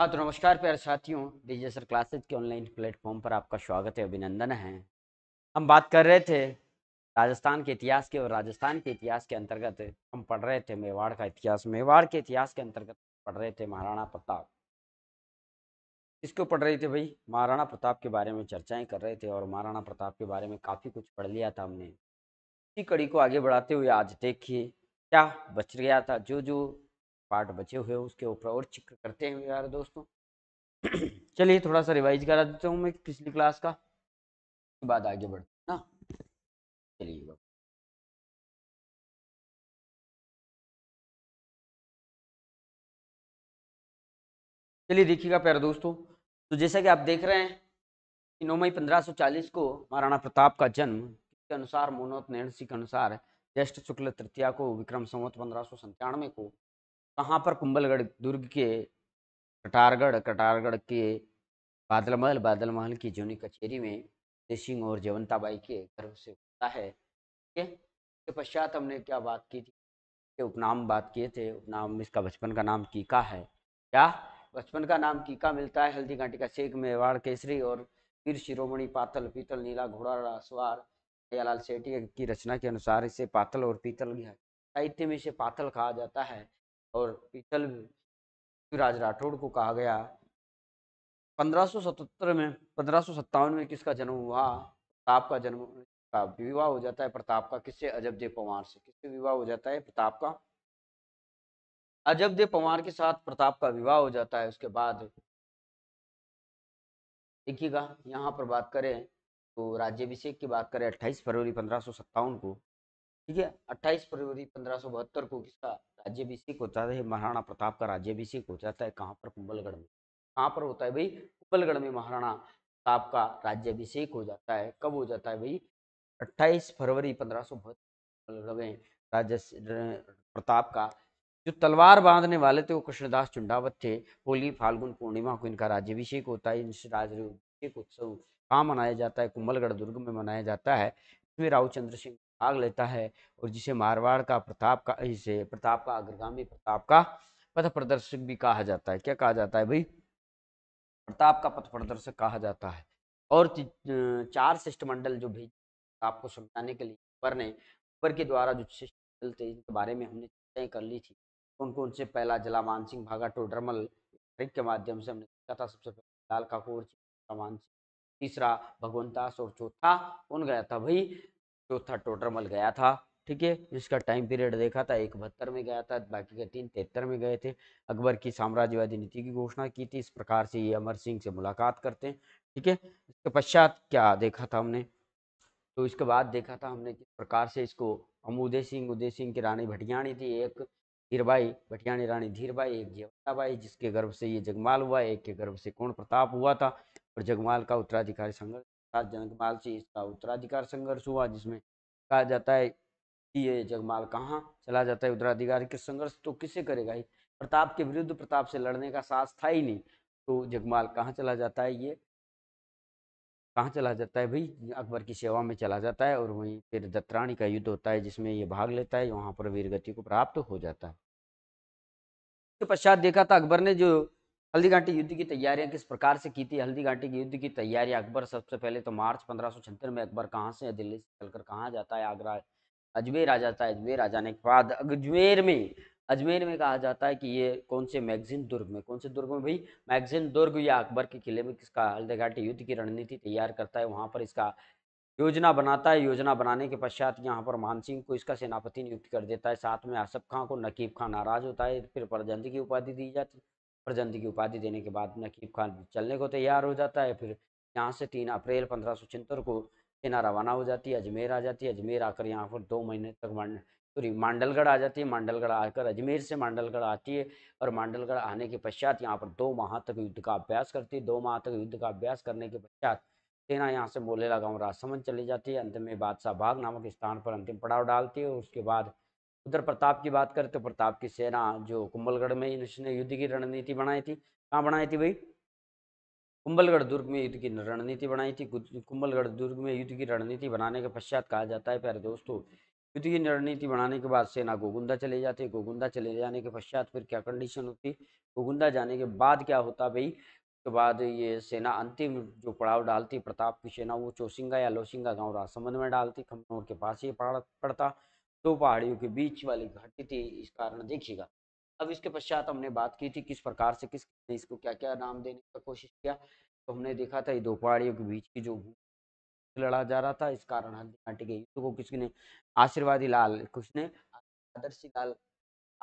हाँ तो नमस्कार प्यारे साथियों डिजिटल क्लासेज के ऑनलाइन प्लेटफॉर्म पर आपका स्वागत है अभिनंदन है हम बात कर रहे थे राजस्थान के इतिहास के और राजस्थान के इतिहास के अंतर्गत हम पढ़ रहे थे मेवाड़ का इतिहास मेवाड़ के इतिहास के अंतर्गत पढ़ रहे थे महाराणा प्रताप इसको पढ़ रहे थे भाई महाराणा प्रताप के बारे में चर्चाएं कर रहे थे और महाराणा प्रताप के बारे में काफ़ी कुछ पढ़ लिया था हमने इसी कड़ी को आगे बढ़ाते हुए आज देखिए क्या बच गया था जो जो पार्ट बचे हुए उसके ऊपर और चिक्र करते हैं यार दोस्तों चलिए थोड़ा सा रिवाइज करा देता हूँ मैं पिछली क्लास का उसके बाद आगे बढ़ते हैं ना चलिए चलिए देखिएगा प्यारे दोस्तों तो जैसा कि आप देख रहे हैं कि नौ मई 1540 को महाराणा प्रताप का जन्म के अनुसार मोनोत नैणसी के अनुसार ज्येष्ठ शुक्ल तृतीया को विक्रम संवत पंद्रह को कहाँ पर कुंभलगढ़ दुर्ग के कटारगढ़ कटारगढ़ के बादल महल बादल महल की जूनी कचहरी में सिंह और जवंताबाई के गर्भ से होता है ठीक है उसके पश्चात हमने क्या बात की थी के उपनाम बात किए थे उपनाम इसका बचपन का नाम कीका है क्या बचपन का नाम कीका मिलता है हल्दी घाटी का शेख मेवाड़ केसरी और फिर शिरोमणि पातल पीतल नीला घोड़ा सवार दयालाल सेठी की रचना के अनुसार इसे पातल और पीतल साहित्य में इसे पातल कहा जाता है और पीतल राज राठौड़ को कहा गया 1577 में पंद्रह में किसका जन्म हुआ प्रताप का जन्म का विवाह हो जाता है प्रताप का किससे अजब देव पवार से किससे विवाह हो जाता है प्रताप का अजब देव पवार के साथ प्रताप का विवाह हो जाता है उसके बाद देखिएगा यहाँ पर बात करें तो राज्यभिषेक की बात करें 28 फरवरी पंद्रह को ठीक है 28 फरवरी पंद्रह को किसका राज्यभिषेक होता है महाराणा प्रताप का राज्यभिषेक हो जाता है कहाँ पर कुंभलगढ़ में कहाँ पर होता है भाई कुंभलगढ़ में महाराणा प्रताप का राज्यभिषेक हो जाता है कब हो जाता है भाई 28 फरवरी पंद्रह बहत्तर में राज्य प्रताप का जो तलवार बांधने वाले थे वो कृष्णदास चुंडावत थे होली फाल्गुन पूर्णिमा को इनका राज्यभिषेक होता है राज्य उत्सव कहाँ मनाया जाता है कुंभलगढ़ दुर्ग में मनाया जाता है इसमें राव चंद्र सिंह भाग लेता है और जिसे मारवाड़ का प्रताप का इसे प्रताप का अग्रगामी प्रताप का पथ प्रदर्शक भी कहा जाता है क्या कहा जाता है भाई प्रताप का पथ प्रदर्शक कहा जाता है और चार शिष्टमंडल जो भी आपको समझाने के लिए ऊपर ने ऊपर के द्वारा जो शिष्टमंडल थे इनके बारे में हमने चर्चाएं कर ली थी कौन कौन से पहला जलामान सिंह भागा टोडरमल के माध्यम से हमने देखा था सबसे पहले लाल काकोर जलामान सिंह तीसरा भगवंतास और चौथा कौन गया था भाई चौथा टोटरमल गया था ठीक है जिसका टाइम पीरियड देखा था एक बहत्तर में गया था बाकी के तीन तिहत्तर में गए थे अकबर की साम्राज्यवादी नीति की घोषणा की थी इस प्रकार से ये अमर सिंह से मुलाकात करते हैं ठीक है इसके पश्चात क्या देखा था हमने तो इसके बाद देखा था हमने किस प्रकार से इसको हम उदय सिंह उदय सिंह की रानी भटियाणी थी एक धीरबाई भटियाणी रानी धीरबाई एक जवाबाई जिसके गर्भ से ये जगमाल हुआ एक के गर्भ से कौन प्रताप हुआ था और जगमाल का उत्तराधिकारी संघर्ष जगमाल से इसका उत्तराधिकार संघर्ष हुआ जिसमें कहा जाता है कि ये जगमाल कहाँ चला जाता है उत्तराधिकार के संघर्ष तो किसे करेगा ही प्रताप के विरुद्ध प्रताप से लड़ने का साहस था ही नहीं तो जगमाल कहाँ चला जाता है ये कहाँ चला जाता है भाई अकबर की सेवा में चला जाता है और वहीं फिर दत्तराणी का युद्ध होता है जिसमें ये भाग लेता है वहाँ पर वीरगति को प्राप्त हो जाता है उसके पश्चात देखा था अकबर ने जो हल्दी घाटी युद्ध की तैयारियां किस प्रकार से की थी हल्दी घाटी के युद्ध की तैयारियां अकबर सबसे पहले तो मार्च पंद्रह में अकबर कहाँ से दिल्ली से चलकर कहाँ जाता है आगरा अजमेर आ जाता है अजमेर आ जाने के बाद अजमेर में अजमेर में कहा जाता है कि ये कौन से मैगजीन दुर्ग में कौन से दुर्ग में भाई मैगजीन दुर्ग या अकबर के किले में किसका हल्दी घाटी युद्ध की रणनीति तैयार करता है वहाँ पर इसका योजना बनाता है योजना बनाने के पश्चात यहाँ पर मानसिंह को इसका सेनापति नियुक्त कर देता है साथ में आसफ खां को नकीब खां नाराज होता है फिर परजंदी की उपाधि दी जाती है प्रजंती की उपाधि देने के बाद नकीब खान चलने को तैयार हो जाता है फिर यहाँ से तीन अप्रैल पंद्रह को सेना रवाना हो जाती है अजमेर आ जाती है अजमेर आकर यहाँ पर दो महीने तक सॉरी मांडलगढ़ आ जाती है मांडलगढ़ आकर अजमेर से मांडलगढ़ आती है और मांडलगढ़ आने के पश्चात यहाँ पर दो माह तक युद्ध का अभ्यास करती है दो माह तक युद्ध का अभ्यास करने के पश्चात सेना यहाँ से मोलेला गाँव राजसमंद चली जाती है अंत में बादशाह बाग नामक स्थान पर अंतिम पड़ाव डालती है उसके बाद उधर प्रताप की बात करें तो प्रताप की सेना जो कुंभलगढ़ में इसने युद्ध की रणनीति बनाई थी कहाँ बनाई थी भाई कुंभलगढ़ दुर्ग में युद्ध की रणनीति बनाई थी कुंभलगढ़ दुर्ग में युद्ध की रणनीति बनाने के पश्चात कहा जाता है प्यारे दोस्तों युद्ध की रणनीति बनाने के बाद सेना गोगुंदा चले जाते गोगुंदा चले जाने के पश्चात फिर क्या कंडीशन होती गोगुंदा जाने के बाद क्या होता भाई उसके बाद ये सेना अंतिम जो पड़ाव डालती प्रताप की सेना वो चौसिंगा या लोसिंगा गाँव राजसमंद में डालती खमनौर के पास ये पड़ता दो पहाड़ियों के बीच वाली घाटी थी इस कारण देखिएगा अब इसके पश्चात हमने बात की थी किस प्रकार से किस ने इसको क्या क्या नाम देने का कोशिश किया तो हमने देखा था ये दो पहाड़ियों के बीच की जो लड़ा जा रहा था इस कारण हल्दी घाटी के युद्ध को ने आशीर्वादी लाल ने आदर्शी लाल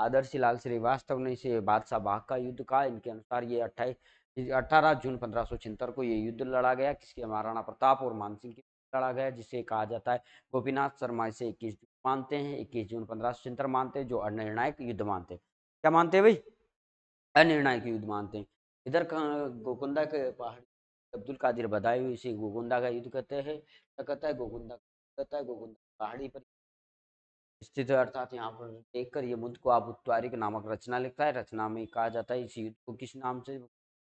आदर्शी लाल श्रीवास्तव ने इसे बादशाह बाघ का युद्ध कहा इनके अनुसार ये अट्ठाईस अठारह जून पंद्रह को ये युद्ध लड़ा गया किसके महाराणा प्रताप और मानसिंह की लड़ा गया जिसे कहा जाता है गोपीनाथ शर्मा इसे इक्कीस मानते हैं इक्कीस जून पंद्रह मानते हैं जो अनिर्णायक युद्ध मानते हैं क्या मानते हैं भाई अनिर्णायक युद्ध मानते हैं इधर गोकुंदा के पहाड़ी अब्दुल कादिर बदायूं इसे गोकुंदा का युद्ध कहते हैं कहता है गोकुंदा कहता है गोकुंदा पहाड़ी पर स्थित अर्थात यहाँ पर देखकर ये मुद्द को आप उत्तारिक नामक रचना लिखता है रचना में कहा जाता है इस युद्ध को किस नाम से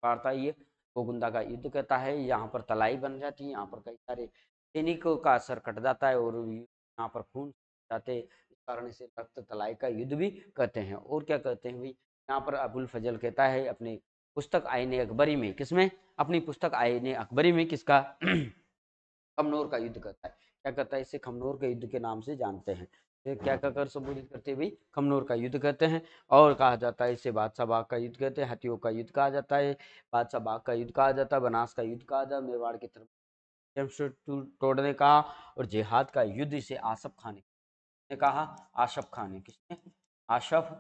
पारता है ये गोकुंदा का युद्ध कहता है यहाँ पर तलाई बन जाती है यहाँ पर कई सारे सैनिकों का असर कट जाता है और यहाँ पर खून जाते इस कारण इसे रक्त तलाई का युद्ध भी कहते हैं और क्या कहते हैं भाई यहाँ पर अबुल फजल कहता है अपनी पुस्तक आयन अकबरी में किसमें अपनी पुस्तक आयन अकबरी में किसका खमनौर का युद्ध कहता है क्या कहता है इसे खमनौर के युद्ध के नाम से जानते हैं क्या हाँ। कहकर संबोधित करते हुए खमनौर का युद्ध कहते हैं और कहा जाता है इसे बादशाह बाग का युद्ध कहते हैं हथियों का युद्ध कहा जाता है बादशाह बाग का युद्ध कहा जाता है बनास का युद्ध कहा जाता है मेवाड़ की तरफ तोड़ने का और जिहाद का युद्ध इसे आसफ खाने ने कहा आशफ खान ने किसने आशफ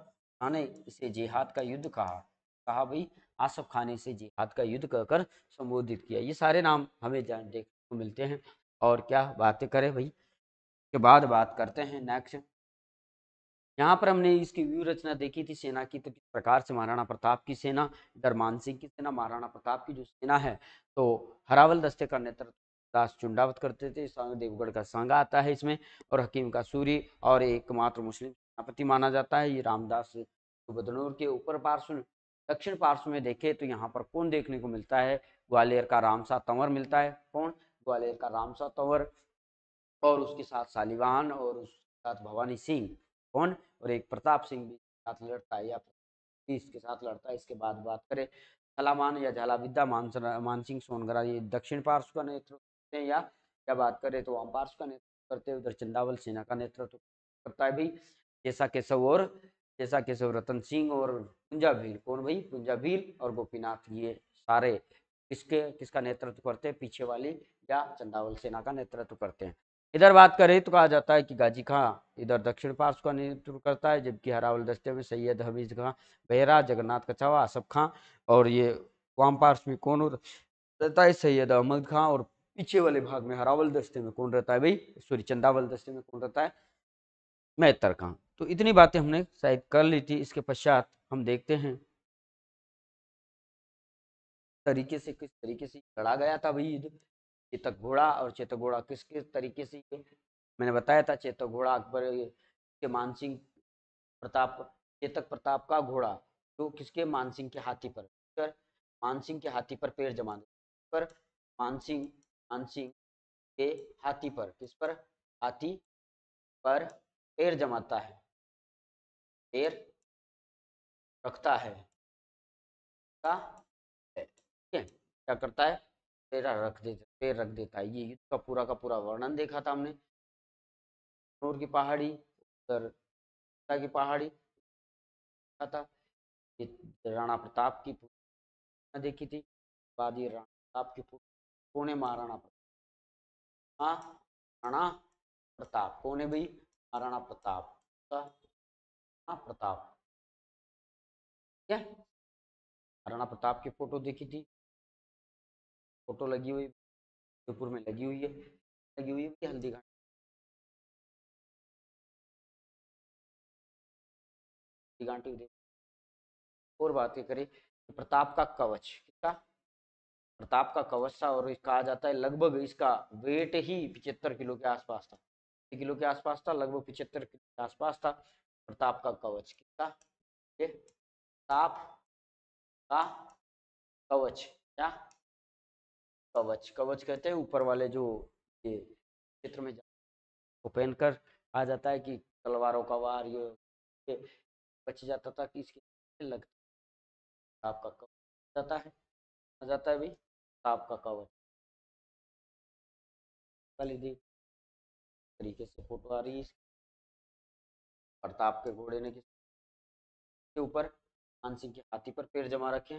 खान ने इसे जिहाद का युद्ध कहा कहा भाई आसफ खान ने इसे जिहाद का युद्ध कहकर संबोधित किया ये सारे नाम हमें जान देखने को मिलते हैं और क्या बातें करें भाई के बाद बात करते हैं नेक्स्ट यहाँ पर हमने इसकी व्यू रचना देखी थी सेना की तो किस प्रकार से महाराणा प्रताप की सेना डरमान सिंह की सेना महाराणा प्रताप की जो सेना है तो हरावल दस्ते का नेतृत्व दास चुंडावत करते थे सांग देवगढ़ का सांगा आता है इसमें और हकीम का सूरी और एकमात्र मुस्लिम सेनापति माना जाता है ये रामदास बदनूर के ऊपर पार्श्व दक्षिण पार्श्व में देखे तो यहाँ पर कौन देखने को मिलता है ग्वालियर का रामसा तंवर मिलता है कौन ग्वालियर का रामसा तंवर और उसके साथ सालिवान और उसके साथ भवानी सिंह कौन और एक प्रताप सिंह भी साथ लड़ता है या इसके साथ लड़ता है इसके बाद बात करें झलामान या झालाविद्या मानसिंह सोनगरा ये दक्षिण पार्श्व का नेतृत्व हैं या क्या बात करें तो वाम पार्श्व का नेतृत्व करते हैं उधर चंदावल सेना का नेतृत्व करता है भाई जैसा केशव और जैसा केशव रतन सिंह और पुंजा भील कौन भाई पुंजा भील और गोपीनाथ ये सारे किसके किसका नेतृत्व करते हैं पीछे वाली या चंदावल सेना का नेतृत्व करते हैं इधर बात करें तो कहा जाता है कि गाजी खां इधर दक्षिण पार्श्व का नेतृत्व करता है जबकि हरावल दस्ते में सैयद हमीद खां बहरा जगन्नाथ कछावा आसफ खां और ये वाम पार्श्व में कौन रहता है सैयद अहमद खां और पीछे वाले भाग में हरावल दस्ते में कौन रहता है भाई सॉरी चंदावल दस्ते में कौन रहता है मैतर का तो इतनी बातें हमने शायद कर ली थी इसके पश्चात हम देखते हैं तरीके से किस तरीके से लड़ा गया था भाई चेतक घोड़ा और चेतक घोड़ा किस किस तरीके से मैंने बताया था चेतक घोड़ा अकबर के मानसिंह प्रताप चेतक प्रताप का घोड़ा तो किसके मानसिंह के हाथी पर मानसिंह के हाथी पर पेड़ जमा पर मानसिंह मानसिंह के हाथी पर किस पर हाथी पर पैर जमाता है पैर रखता है का ठीक है क्या करता है पैरा रख देता पैर रख देता है ये युद्ध का पूरा का पूरा वर्णन देखा था हमने नूर की पहाड़ी उत्तर की पहाड़ी था राणा प्रताप की देखी थी बाद ये राणा प्रताप की कौन है महाराणा प्रताप हाँ राणा प्रताप कौन है भाई महाराणा प्रताप का प्रताप क्या महाराणा प्रताप की फोटो देखी थी फोटो लगी हुई जयपुर में लगी हुई है लगी हुई है हल्दी घाट और बातें करें प्रताप का कवच किसका प्रताप का कवच था और कहा जाता है लगभग इसका वेट ही पिचहत्तर किलो के आसपास था किलो के आसपास था लगभग पिछहत्तर किलो के आसपास था प्रताप का कवच कितना प्रताप का कवच क्या कवच कवच कहते हैं ऊपर वाले जो ये क्षेत्र में वो पहनकर आ जाता है कि तलवारों का वार ये बच जाता था कि इसके लगता आपका कवच जाता है आ जाता है भाई ताप का कवर लीजिए तरीके से फोटो आ रही है और ताप के घोड़े ने के ऊपर मानसिंह के हाथी पर पैर जमा रखे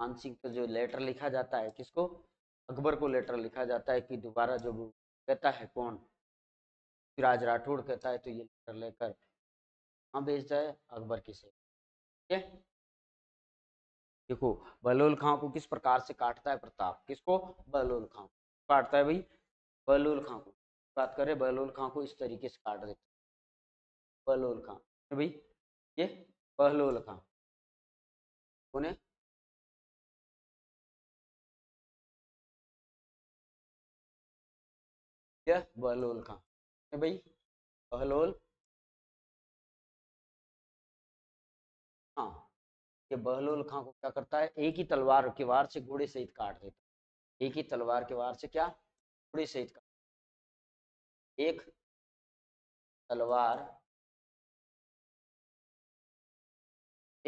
मानसिंह का जो लेटर लिखा जाता है किसको अकबर को लेटर लिखा जाता है कि दोबारा जो कहता है कौन राज राठौड़ कहता है तो ये लेटर लेकर हाँ भेजता है अकबर की से ठीक है देखो बलोल खां को किस प्रकार से काटता है प्रताप किसको बलोल खां को काटता है भाई बलोल खां को बात करें बलोल खां को इस तरीके से काट देता बलोल खां तो भाई ये बहलोल खां उन्हें यह बहलोल खां तो भाई बहलोल कि बहलोल खां को क्या करता है एक ही तलवार के वार से घोड़े सहित काट देता एक ही तलवार के वार से क्या घोड़े सहित काट एक तलवार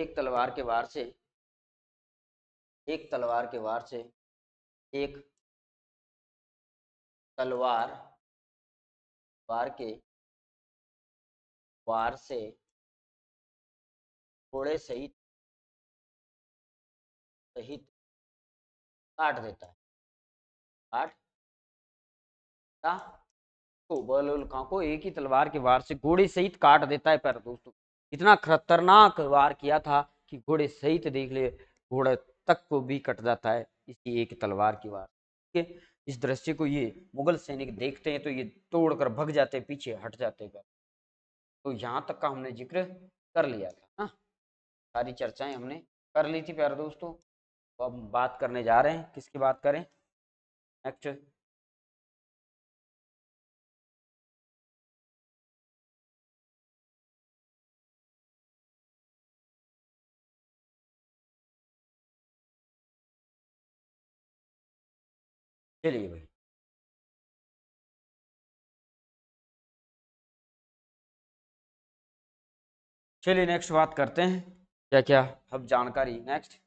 एक तलवार के वार से एक तलवार के वार से एक तलवार वार के वार से घोड़े सहित सहित काट देता है काट ता? तो बलुल खां को एक ही तलवार के वार से घोड़े सहित काट देता है पर दोस्तों इतना खतरनाक वार किया था कि घोड़े सहित देख ले घोड़े तक को भी कट जाता है इसकी एक तलवार की वार ठीक है इस दृश्य को ये मुगल सैनिक देखते हैं तो ये तोड़कर भग जाते पीछे हट जाते कर तो यहाँ तक का हमने जिक्र कर लिया था ना हाँ। सारी चर्चाएं हमने कर ली थी प्यारे दोस्तों तो अब बात करने जा रहे हैं किसकी बात करें नेक्स्ट चलिए भाई चलिए नेक्स्ट बात करते हैं क्या क्या अब जानकारी नेक्स्ट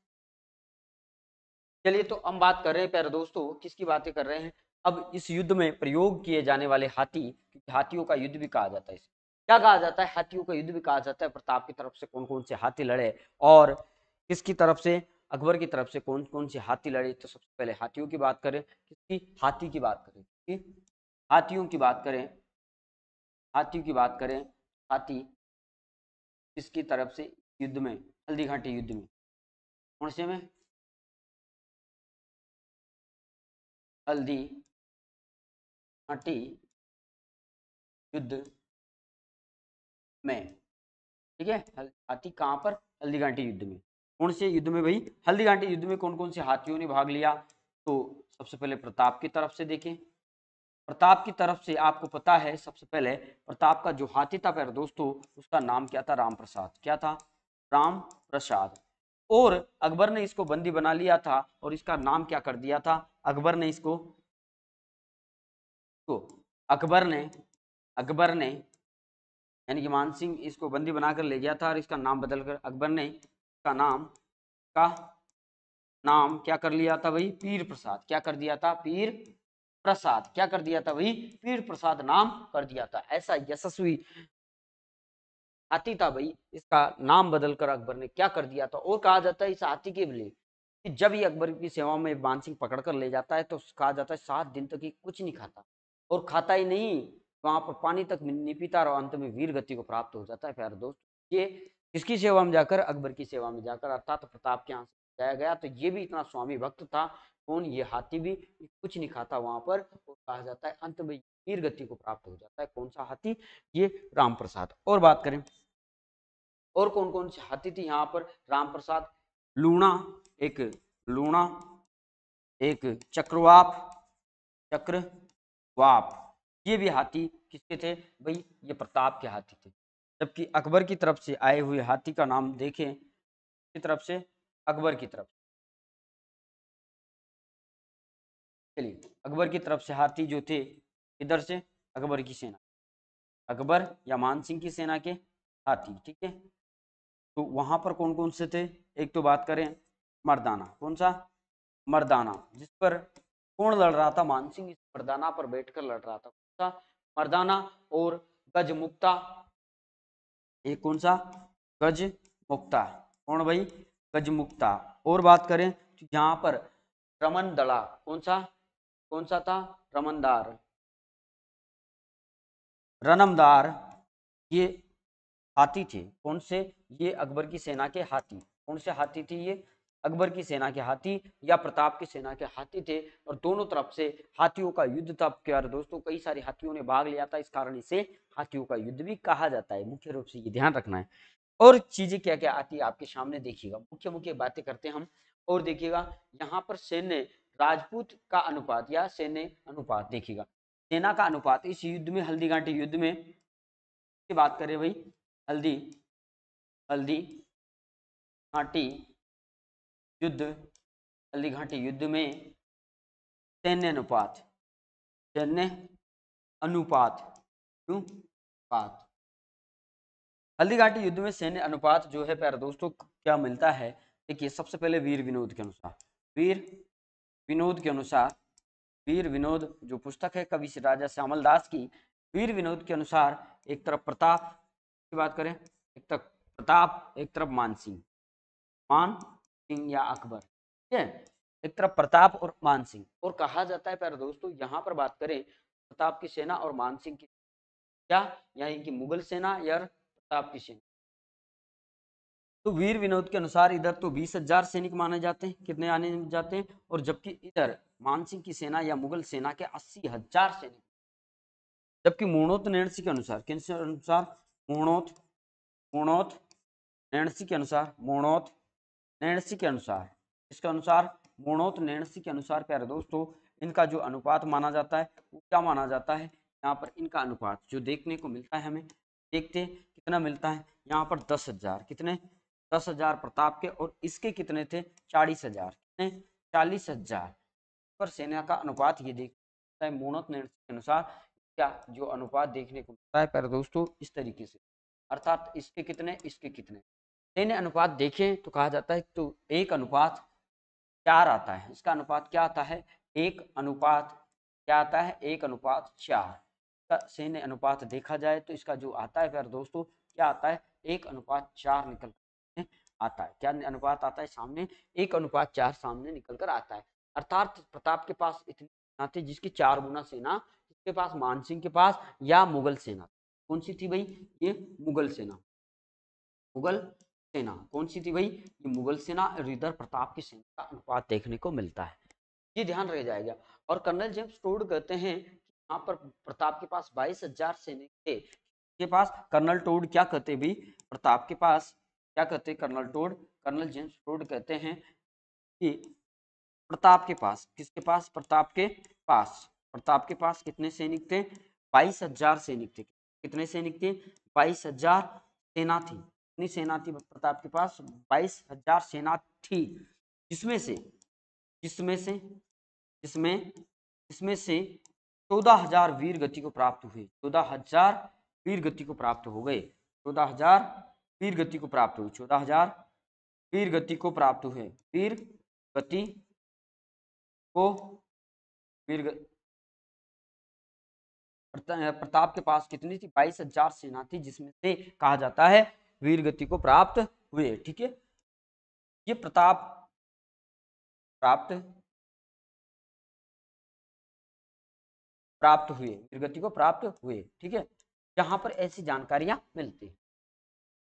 चलिए तो हम बात कर रहे हैं प्यारे दोस्तों किसकी बातें कर रहे हैं अब इस युद्ध में प्रयोग किए जाने वाले हाथी क्योंकि हाथियों का युद्ध भी कहा जाता है क्या कहा जाता है हाथियों का युद्ध भी कहा जाता है प्रताप की तरफ से कौन कौन से हाथी लड़े और किसकी तरफ से अकबर की तरफ से कौन कौन से हाथी लड़े तो सबसे पहले हाथियों की बात करें किसकी हाथी की बात करें किसकी हाथियों की बात करें हाथियों की बात करें हाथी किसकी तरफ से युद्ध में हल्दी घाटी युद्ध में कौन से में हल्दी माटी युद्ध में ठीक है हाथी कहाँ पर हल्दी घाटी युद्ध में कौन से युद्ध में भाई हल्दी घाटी युद्ध में कौन कौन से हाथियों ने भाग लिया तो सबसे पहले प्रताप की तरफ से देखें प्रताप की तरफ से आपको पता है सबसे पहले प्रताप का जो हाथी था पहले दोस्तों उसका नाम क्या था राम प्रसाद क्या था राम प्रसाद और अकबर ने इसको बंदी बना लिया था और इसका नाम क्या कर दिया था अकबर ने इसको तो अकबर ने अकबर ने यानी कि मानसिंह इसको बंदी बनाकर ले गया था और इसका नाम बदलकर अकबर ने का नाम का नाम क्या कर लिया था वही पीर प्रसाद क्या कर दिया था पीर प्रसाद क्या कर दिया था वही पीर प्रसाद नाम कर दिया था ऐसा यशस्वी हाथी था भाई इसका नाम बदलकर अकबर ने क्या कर दिया था और कहा जाता है इस हाथी के लिए कि जब ही अकबर की सेवा में पकड़ पकड़कर ले जाता है तो कहा जाता है सात दिन तक ही कुछ नहीं खाता और खाता ही नहीं वहां पर पानी तक नहीं पीता और अंत में वीर गति को प्राप्त हो जाता है प्यार दोस्त ये किसकी सेवा में जाकर अकबर की सेवा में जाकर अर्थात प्रताप के यहाँ से जाया गया तो ये भी इतना स्वामी भक्त था कौन ये हाथी भी कुछ नहीं खाता वहां पर और कहा जाता है अंत में वीर गति को प्राप्त हो जाता है कौन सा हाथी ये राम प्रसाद और बात करें और कौन कौन सी हाथी थी यहाँ पर राम प्रसाद लूणा एक लूणा एक चक्रवाप चक्रवाप ये भी हाथी किसके थे भाई ये प्रताप के हाथी थे जबकि अकबर की तरफ से आए हुए हाथी का नाम देखें की तरफ से अकबर की तरफ चलिए अकबर की तरफ से हाथी जो थे इधर से अकबर की सेना अकबर या मान सिंह की सेना के हाथी ठीक है तो वहां पर कौन कौन से थे एक तो बात करें मर्दाना कौन सा मर्दाना जिस पर कौन लड़ रहा था मानसिंह इस मर्दाना पर बैठकर लड़ रहा था कौन सा मर्दाना और गज मुक्ता एक कौन सा गज मुक्ता कौन भाई गज मुक्ता और बात करें तो यहाँ पर रमन दड़ा कौन सा कौन सा था रमनदार रनमदार ये हाथी थे कौन से ये अकबर की सेना के हाथी कौन से हाथी थी ये अकबर की सेना के हाथी या प्रताप की सेना के हाथी थे और दोनों तरफ से हाथियों का युद्ध था प्यारे दोस्तों कई सारे हाथियों ने भाग लिया था इस कारण इसे हाथियों का युद्ध भी कहा जाता है मुख्य रूप से ये ध्यान रखना है और चीजें क्या क्या आती है आपके सामने देखिएगा मुख्य मुख्य बातें करते हैं हम और देखिएगा यहाँ पर सैन्य राजपूत का अनुपात या सैन्य अनुपात देखिएगा सेना का अनुपात इस युद्ध में हल्दी घाटी युद्ध में बात करें भाई हल्दी हल्दी घाटी युद्ध हल्दी घाटी युद्ध में सैन्य अनुपात सैन्य अनुपात अनुपात हल्दी घाटी युद्ध में सैन्य अनुपात जो है प्यारे दोस्तों क्या मिलता है देखिए सबसे पहले वीर विनोद के अनुसार वीर विनोद के अनुसार वीर विनोद जो पुस्तक है कवि राजा श्यामल दास की वीर विनोद के अनुसार एक तरफ प्रताप की बात करें एक तरफ प्रताप एक तरफ मान सिंह मान सिंह या अकबर ठीक है एक तरफ प्रताप और मान सिंह और कहा जाता है प्यारे दोस्तों यहाँ पर बात करें प्रताप की सेना और मान सिंह की क्या यानी कि मुगल सेना या प्रताप की सेना तो वीर विनोद के अनुसार इधर तो बीस हजार सैनिक माने जाते हैं कितने आने जाते हैं और जबकि इधर मानसिंह की सेना या मुगल सेना के अस्सी हजार सैनिक जबकि मोणोत नैणसी के अनुसार किन अनुसार मोणोत मोणोत नैणसी के अनुसार मोणोत नैणसी के अनुसार इसके अनुसार मोणोत नैणसी के अनुसार प्यारे दोस्तों इनका जो अनुपात माना जाता है वो क्या माना जाता है यहाँ पर इनका अनुपात जो देखने को मिलता है हमें देखते कितना मिलता है यहाँ पर दस हजार कितने दस हजार प्रताप के और इसके कितने थे चालीस हजार कितने चालीस हजार पर सेना का अनुपात ये देखता है मोनत निर्णय के अनुसार क्या जो अनुपात देखने को मिलता है पर दोस्तों इस तरीके से अर्थात इसके कितने इसके कितने सैन्य अनुपात देखें तो कहा जाता है तो एक अनुपात चार आता है इसका अनुपात क्या आता है एक अनुपात क्या आता है एक अनुपात चार सैन्य अनुपात देखा जाए तो इसका जो आता है प्यार दोस्तों क्या आता है एक अनुपात चार निकल आता है क्या अनुपात आता है सामने एक अनुपात चार सामने निकल कर आता है अर्थात प्रताप के पास इतनी सेना थी जिसकी चार गुना सेना इसके पास मानसिंह के पास या मुगल सेना कौन सी थी भाई ये मुगल सेना मुगल सेना कौन सी थी भाई ये मुगल सेना रुद्र प्रताप की सेना का अनुपात देखने को मिलता है ये ध्यान रह जाएगा और कर्नल जेम्स टोड कहते हैं कि यहाँ पर प्रताप के पास बाईस हजार सैनिक थे के पास कर्नल टोड क्या कहते भी प्रताप के पास क्या कहते colonel Tod colonel James Tod कहते हैं कि प्रताप के पास किसके पास प्रताप के पास प्रताप के पास कितने सैनिक थे बाईस हजार सैनिक थे कितने सैनिक थे बाईस हजार सेना थी कितनी सेना थी प्रताप के पास बाईस हजार सेना थी जिसमें से जिसमें से जिसमें जिसमें से चौदह हजार वीर गति को प्राप्त हुए चौदह हजार वीर गति को प्राप्त हो गए चौदह हजार वीर गति को प्राप्त हुई चौदह हजार वीर गति को प्राप्त हुए वीर गति को वीर प्रताप के पास कितनी थी बाईस हजार सेना थी जिसमें से कहा जाता है वीर गति को प्राप्त हुए ठीक है ये प्रताप प्राप्त प्राप्त हुए वीरगति को प्राप्त हुए ठीक है जहां पर ऐसी जानकारियां मिलती हैं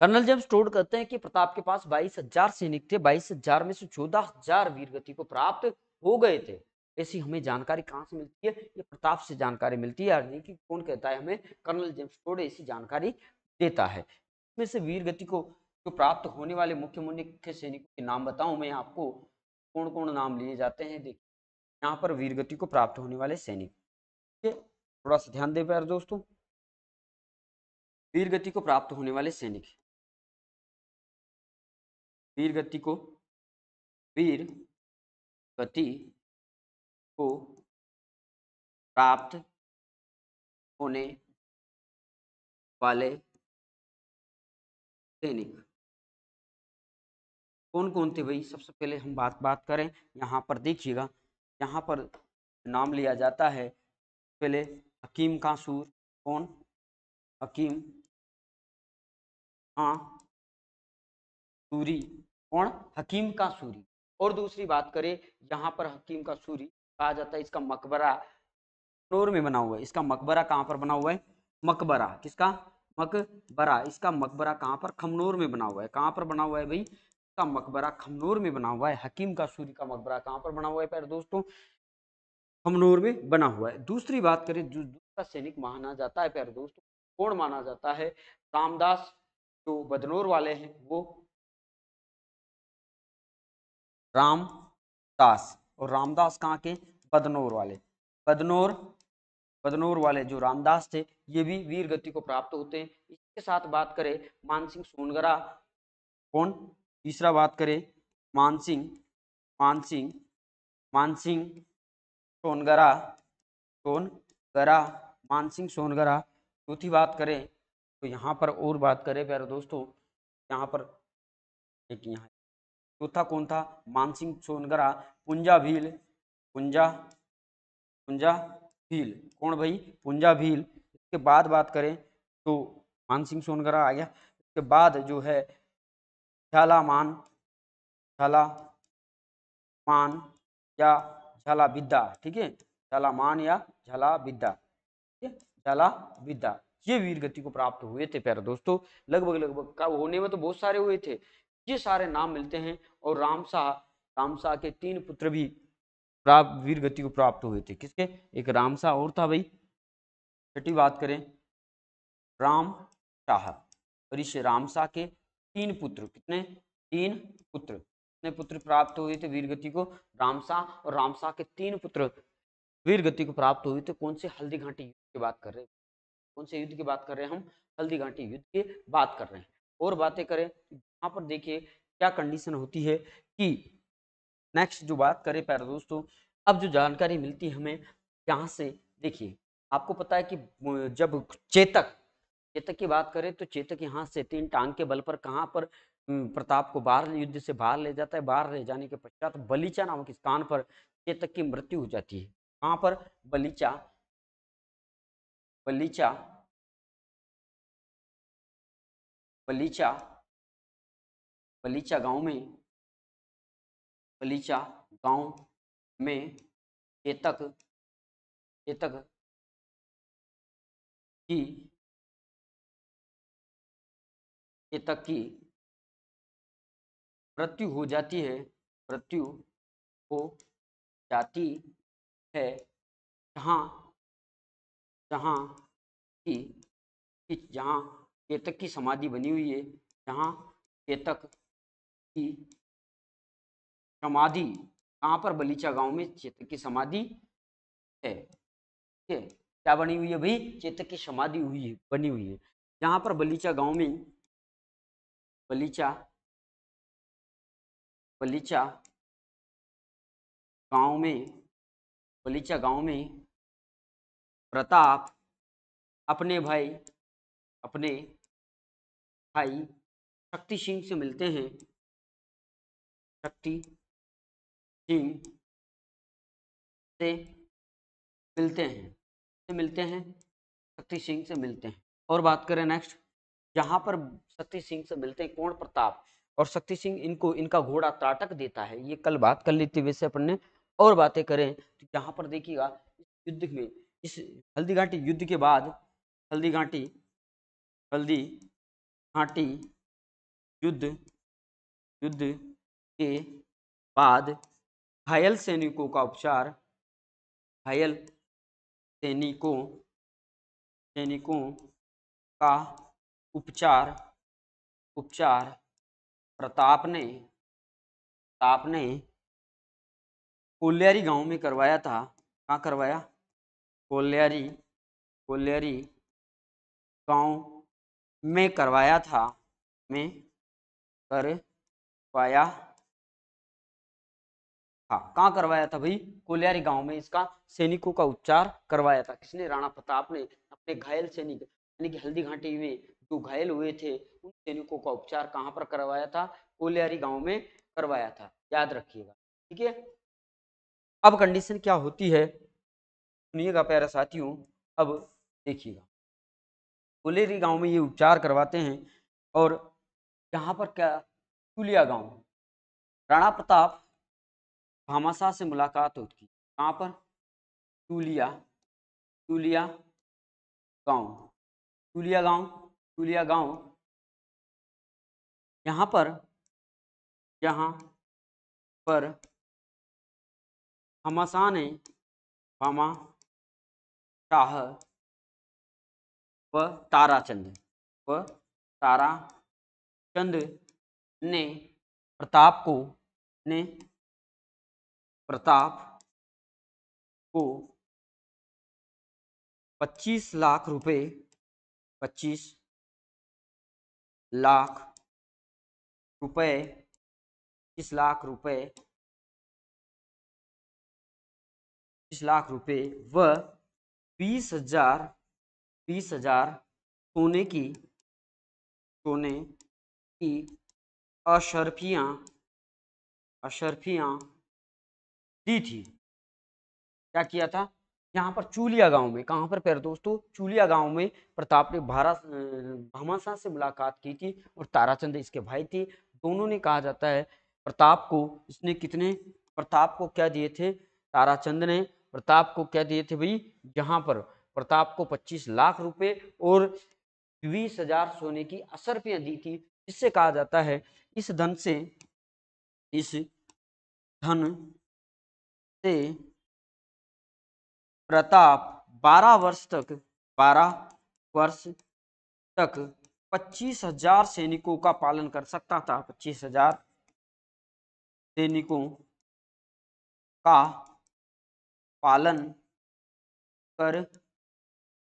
कर्नल जेम्स टोड कहते हैं कि प्रताप के पास बाईस हजार सैनिक थे बाईस हजार में से चौदह हजार वीरगति को प्राप्त हो गए थे ऐसी हमें जानकारी कहाँ से मिलती है ये प्रताप से जानकारी मिलती है यानी कि कौन कहता है हमें कर्नल जेम्स टोड ऐसी जानकारी देता है में से वीर गति को जो प्राप्त होने वाले मुख्य मुख्य सैनिकों के नाम बताऊं मैं आपको कौन कौन नाम लिए जाते हैं देखिए यहाँ पर वीर गति को प्राप्त होने वाले सैनिक थोड़ा सा ध्यान दे पाए दोस्तों वीर गति को प्राप्त होने वाले सैनिक वीर गति को वीर गति को प्राप्त होने वाले दैनिक कौन कौन थे भाई सबसे पहले हम बात बात करें यहाँ पर देखिएगा यहाँ पर नाम लिया जाता है पहले हकीम सूर कौन हकीम हाँ सूरी कौन हकीम का सूरी और दूसरी बात करें यहाँ पर हकीम का सूरी कहा जाता है इसका मकबरा नोर में बना हुआ है इसका मकबरा कहाँ पर बना हुआ है मकबरा किसका मकबरा इसका मकबरा कहाँ पर खमनौर में बना हुआ है कहाँ पर बना हुआ है भाई इसका मकबरा खमनौर में बना हुआ है हकीम का सूर्य का मकबरा कहाँ पर बना हुआ है प्यारे दोस्तों खमनौर में बना हुआ है दूसरी बात करें जो दूसरा सैनिक माना जाता है प्यारे दोस्तों कौन माना जाता है रामदास जो बदनौर वाले हैं वो रामदास और रामदास कहाँ के बदनौर वाले बदनौर बदनौर वाले जो रामदास थे ये भी वीर गति को प्राप्त होते हैं इसके साथ बात करें मानसिंह सोनगरा कौन तीसरा बात करें मानसिंह मानसिंह मानसिंह सोनगरा सोनगरा मानसिंह सोनगरा चौथी बात करें तो यहाँ पर और बात करें प्यारे दोस्तों यहाँ पर एक यहाँ चौथा कौन था मानसिंह सोनगरा पुंजा भील पुंजा पुंजा भील कौन भाई पुंजा भील इसके बाद बात करें तो मान सिंह सोनगरा आ गया इसके बाद जो है झाला मान झाला मान या झाला विद्या ठीक है झाला मान या झाला विद्या ठीक है झाला विद्या ये वीर गति को प्राप्त हुए थे प्यारे दोस्तों लगभग लगभग कब होने में तो बहुत सारे हुए थे ये सारे नाम मिलते हैं और राम शाह राम शाह के तीन पुत्र भी प्राप्त वीर गति को प्राप्त हुए थे किसके एक राम शाह और था भाई छठी बात करें राम शाह और इस राम शाह के तीन पुत्र कितने तीन पुत्र कितने पुत्र प्राप्त हुए थे वीर गति को राम शाह और राम शाह के तीन पुत्र वीर गति को प्राप्त हुए थे कौन से हल्दी घाटी युद्ध की बात कर रहे हैं कौन से युद्ध की बात कर रहे हैं हम हल्दी घाटी युद्ध की बात कर रहे हैं और बातें करें यहाँ पर देखिए क्या कंडीशन होती है कि नेक्स्ट जो बात करें प्यारे दोस्तों अब जो जानकारी मिलती है हमें यहाँ से देखिए आपको पता है कि जब चेतक चेतक की बात करें तो चेतक यहाँ से तीन टांग के बल पर कहाँ पर प्रताप को बाहर युद्ध से बाहर ले जाता है बाहर ले जाने के पश्चात बलीचा नामक स्थान पर चेतक की मृत्यु हो जाती है कहाँ पर बलीचा बलीचा बलीचा बलीचा गांव में बलीचा गांव में केतक केतक की केतक की मृत्यु हो जाती है मृत्यु हो जाती है जहाँ जहाँ की जहाँ केतक की समाधि बनी हुई है जहाँ केतक की समाधि कहाँ पर बलीचा गांव में चेतक की समाधि है ठीक है क्या बनी हुई है भाई चेतक की समाधि हुई है बनी हुई है यहाँ पर बलीचा गांव में बलीचा बलीचा गांव में बलीचा गांव में प्रताप अपने भाई अपने भाई शक्ति सिंह से मिलते हैं शक्ति जी से मिलते हैं से मिलते हैं शक्ति सिंह से मिलते हैं और बात करें नेक्स्ट जहाँ पर शक्ति सिंह से मिलते हैं कौन प्रताप और शक्ति सिंह इनको इनका घोड़ा त्राटक देता है ये कल बात कर लेते वैसे अपन ने और बातें करें तो यहाँ पर देखिएगा युद्ध में इस हल्दी घाटी युद्ध के बाद हल्दी घाटी हल्दी घाटी युद्ध युद्ध के बाद घायल सैनिकों का उपचार घायल सैनिकों सैनिकों का उपचार उपचार प्रताप ने प्रताप ने कोल्यारी गांव में करवाया था कहाँ करवाया कोल्यारी कोल्यारी गांव में करवाया था में करवाया हाँ कहाँ करवाया था भाई कोलियारी गांव में इसका सैनिकों का उपचार करवाया था किसने राणा प्रताप ने अपने घायल सैनिक यानी कि हल्दी घाटी में जो घायल हुए थे उन सैनिकों का उपचार कहाँ पर करवाया था कोलियारी गांव में करवाया था याद रखिएगा ठीक है अब कंडीशन क्या होती है सुनिएगा प्यारा साथियों अब देखिएगा कोलेरी गाँव में ये उपचार करवाते हैं और यहाँ पर क्या चूलिया गाँव राणा प्रताप भामाशाह से मुलाकात होती कहाँ पर टूलिया टूलिया गांव टूलिया गांव टूलिया गांव यहाँ पर यहाँ पर हमाशाह ने भामा शाह व ताराचंद व ताराचंद ने प्रताप को ने प्रताप को 25 लाख रुपए 25 लाख रुपए पच्चीस लाख रुपए पच्चीस लाख रुपए व बीस हजार बीस हजार सोने की सोने की अशर्फियाँ अशर्फियाँ दी थी क्या किया था यहाँ पर चूलिया गांव में कहाँ पर प्यार दोस्तों चूलिया गांव में प्रताप ने भारत भामाशाह से मुलाकात की थी और ताराचंद इसके भाई थे दोनों ने कहा जाता है प्रताप को इसने कितने प्रताप को क्या दिए थे ताराचंद ने प्रताप को क्या दिए थे भाई यहाँ पर प्रताप को 25 लाख रुपए और बीस हजार सोने की असरपियाँ दी थी जिससे कहा जाता है इस धन से इस धन से प्रताप 12 वर्ष तक 12 वर्ष तक पच्चीस हजार सैनिकों का पालन कर सकता था पच्चीस हजार सैनिकों का पालन कर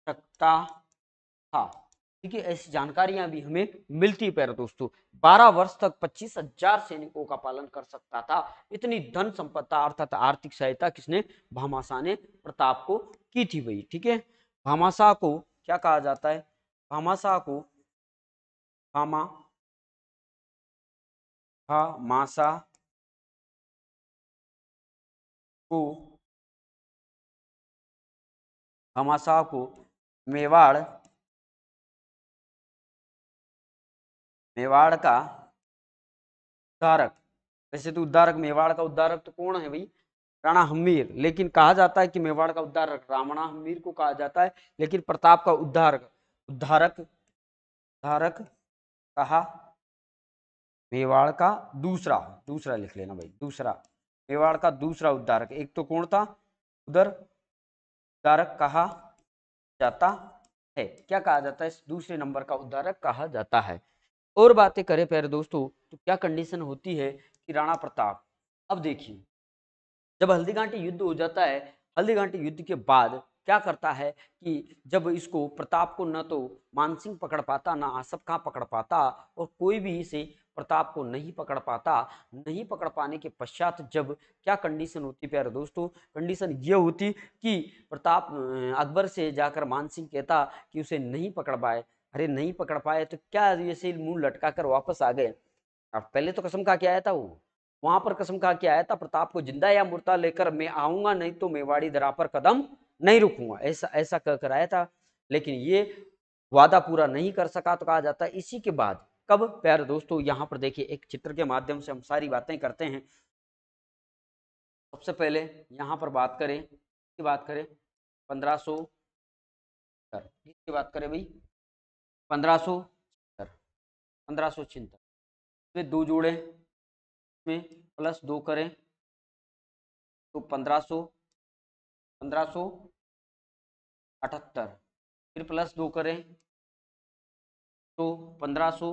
सकता था ठीक है ऐसी जानकारियां भी हमें मिलती पैर दोस्तों बारह वर्ष तक पच्चीस हजार सैनिकों का पालन कर सकता था इतनी धन संपत्ता अर्थात आर्थिक सहायता किसने भामाशाह ने प्रताप को की थी भाई ठीक है भामाशाह को क्या कहा जाता है भामाशाह को भामा भामाशा को भामाशाह को मेवाड़ मेवाड़ का उद्धारक वैसे तो उद्धारक मेवाड़ का उद्धारक तो कौन है भाई राणा हमीर लेकिन कहा जाता है कि मेवाड़ का उद्धारक रावणा हमीर को कहा जाता है लेकिन प्रताप का उद्धारक उद्धारक उद्धारक कहा मेवाड़ का दूसरा दूसरा लिख लेना भाई दूसरा मेवाड़ का दूसरा उद्धारक एक तो कौन था उधर उद्धारक कहा जाता है क्या कहा जाता है दूसरे नंबर का उद्धारक कहा जाता है और बातें करें प्यारे दोस्तों तो क्या कंडीशन होती है कि राणा प्रताप अब देखिए जब हल्दीघाटी युद्ध हो जाता है हल्दीघाटी युद्ध के बाद क्या करता है कि जब इसको प्रताप को न तो मानसिंह पकड़ पाता ना आसफ कहाँ पकड़ पाता और कोई भी इसे प्रताप को नहीं पकड़ पाता नहीं पकड़ पाने के पश्चात जब क्या कंडीशन होती प्यारे दोस्तों कंडीशन ये होती कि प्रताप अकबर से जाकर मानसिंह कहता कि उसे नहीं पकड़ पाए अरे नहीं पकड़ पाए तो क्या ऐसे मुंह लटका कर वापस आ गए अब पहले तो कसम खा के आया था वो वहां पर कसम खा के आया था प्रताप को जिंदा या मुर्ता लेकर मैं आऊंगा नहीं तो मेवाड़ी दरा पर कदम नहीं रुकूंगा ऐसा ऐसा कहकर आया था लेकिन ये वादा पूरा नहीं कर सका तो कहा जाता है इसी के बाद कब प्यारे दोस्तों यहाँ पर देखिए एक चित्र के माध्यम से हम सारी बातें करते हैं सबसे पहले यहाँ पर बात करें की बात करें पंद्रह सौ की बात करें भाई पंद्रह सौ छिहत्तर पंद्रह सौ छिहत्तर फिर दो जोड़े में प्लस दो करें तो पंद्रह सौ पंद्रह सौ अठहत्तर फिर प्लस दो करें तो पंद्रह सौ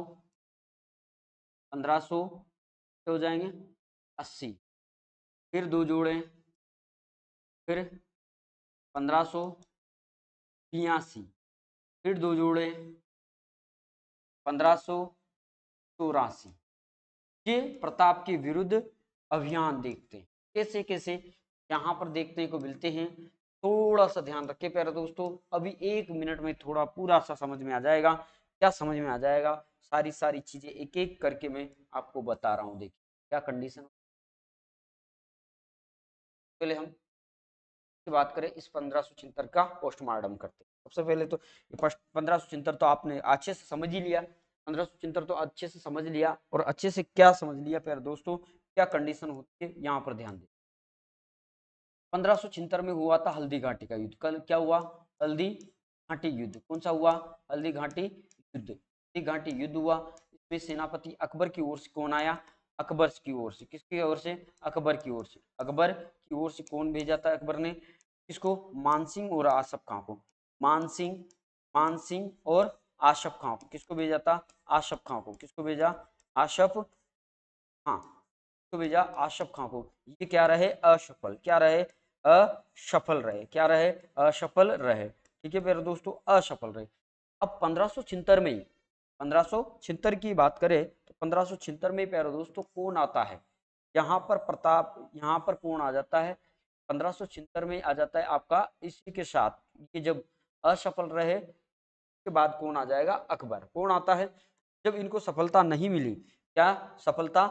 पंद्रह सौ हो जाएंगे अस्सी फिर दो जोड़ें फिर पंद्रह सौ बयासी फिर दो जोड़ें पंद्रह के प्रताप के विरुद्ध अभियान देखते हैं कैसे कैसे यहाँ पर देखने को मिलते हैं थोड़ा सा ध्यान रखे प्यारे दोस्तों अभी एक मिनट में थोड़ा पूरा सा समझ में आ जाएगा क्या समझ में आ जाएगा सारी सारी चीजें एक एक करके मैं आपको बता रहा हूँ देखिए क्या कंडीशन पहले हम बात करें इस पंद्रह सौ छिहत्तर का पोस्टमार्टम करते सबसे पहले तो फर्स्ट पंद्रह चिंतर तो आपने अच्छे से समझ ही लिया पंद्रह चिंतर तो अच्छे से समझ लिया और अच्छे से क्या समझ लिया प्यार दोस्तों क्या कंडीशन होती है यहाँ पर ध्यान दें पंद्रह सौ में हुआ था हल्दी घाटी का युद्ध कल क्या हुआ हल्दी घाटी युद्ध कौन सा हुआ हल्दी घाटी युद्ध हल्दी घाटी युद्ध हुआ इसमें सेनापति अकबर की ओर से कौन आया अकबर की ओर से किसकी ओर से अकबर की ओर से अकबर की ओर से कौन भेजा था अकबर ने किसको मानसिंह और आसफ खां को मान सिंह मान सिंह और आशफ खां को किसको भेजा था आशफ खां को किसको भेजा आशफ खां हाँ, किसको भेजा आशफ खां को ये क्या रहे असफल क्या रहे असफल रहे क्या रहे असफल रहे ठीक है मेरे दोस्तों असफल रहे अब पंद्रह में ही पंद्रह की बात करें तो पंद्रह में प्यारे दोस्तों कौन आता है यहाँ पर प्रताप यहाँ पर कौन आ जाता है पंद्रह में आ जाता है आपका इसी के साथ ये जब असफल रहे उसके बाद कौन आ जाएगा अकबर कौन आता है जब इनको सफलता नहीं मिली क्या सफलता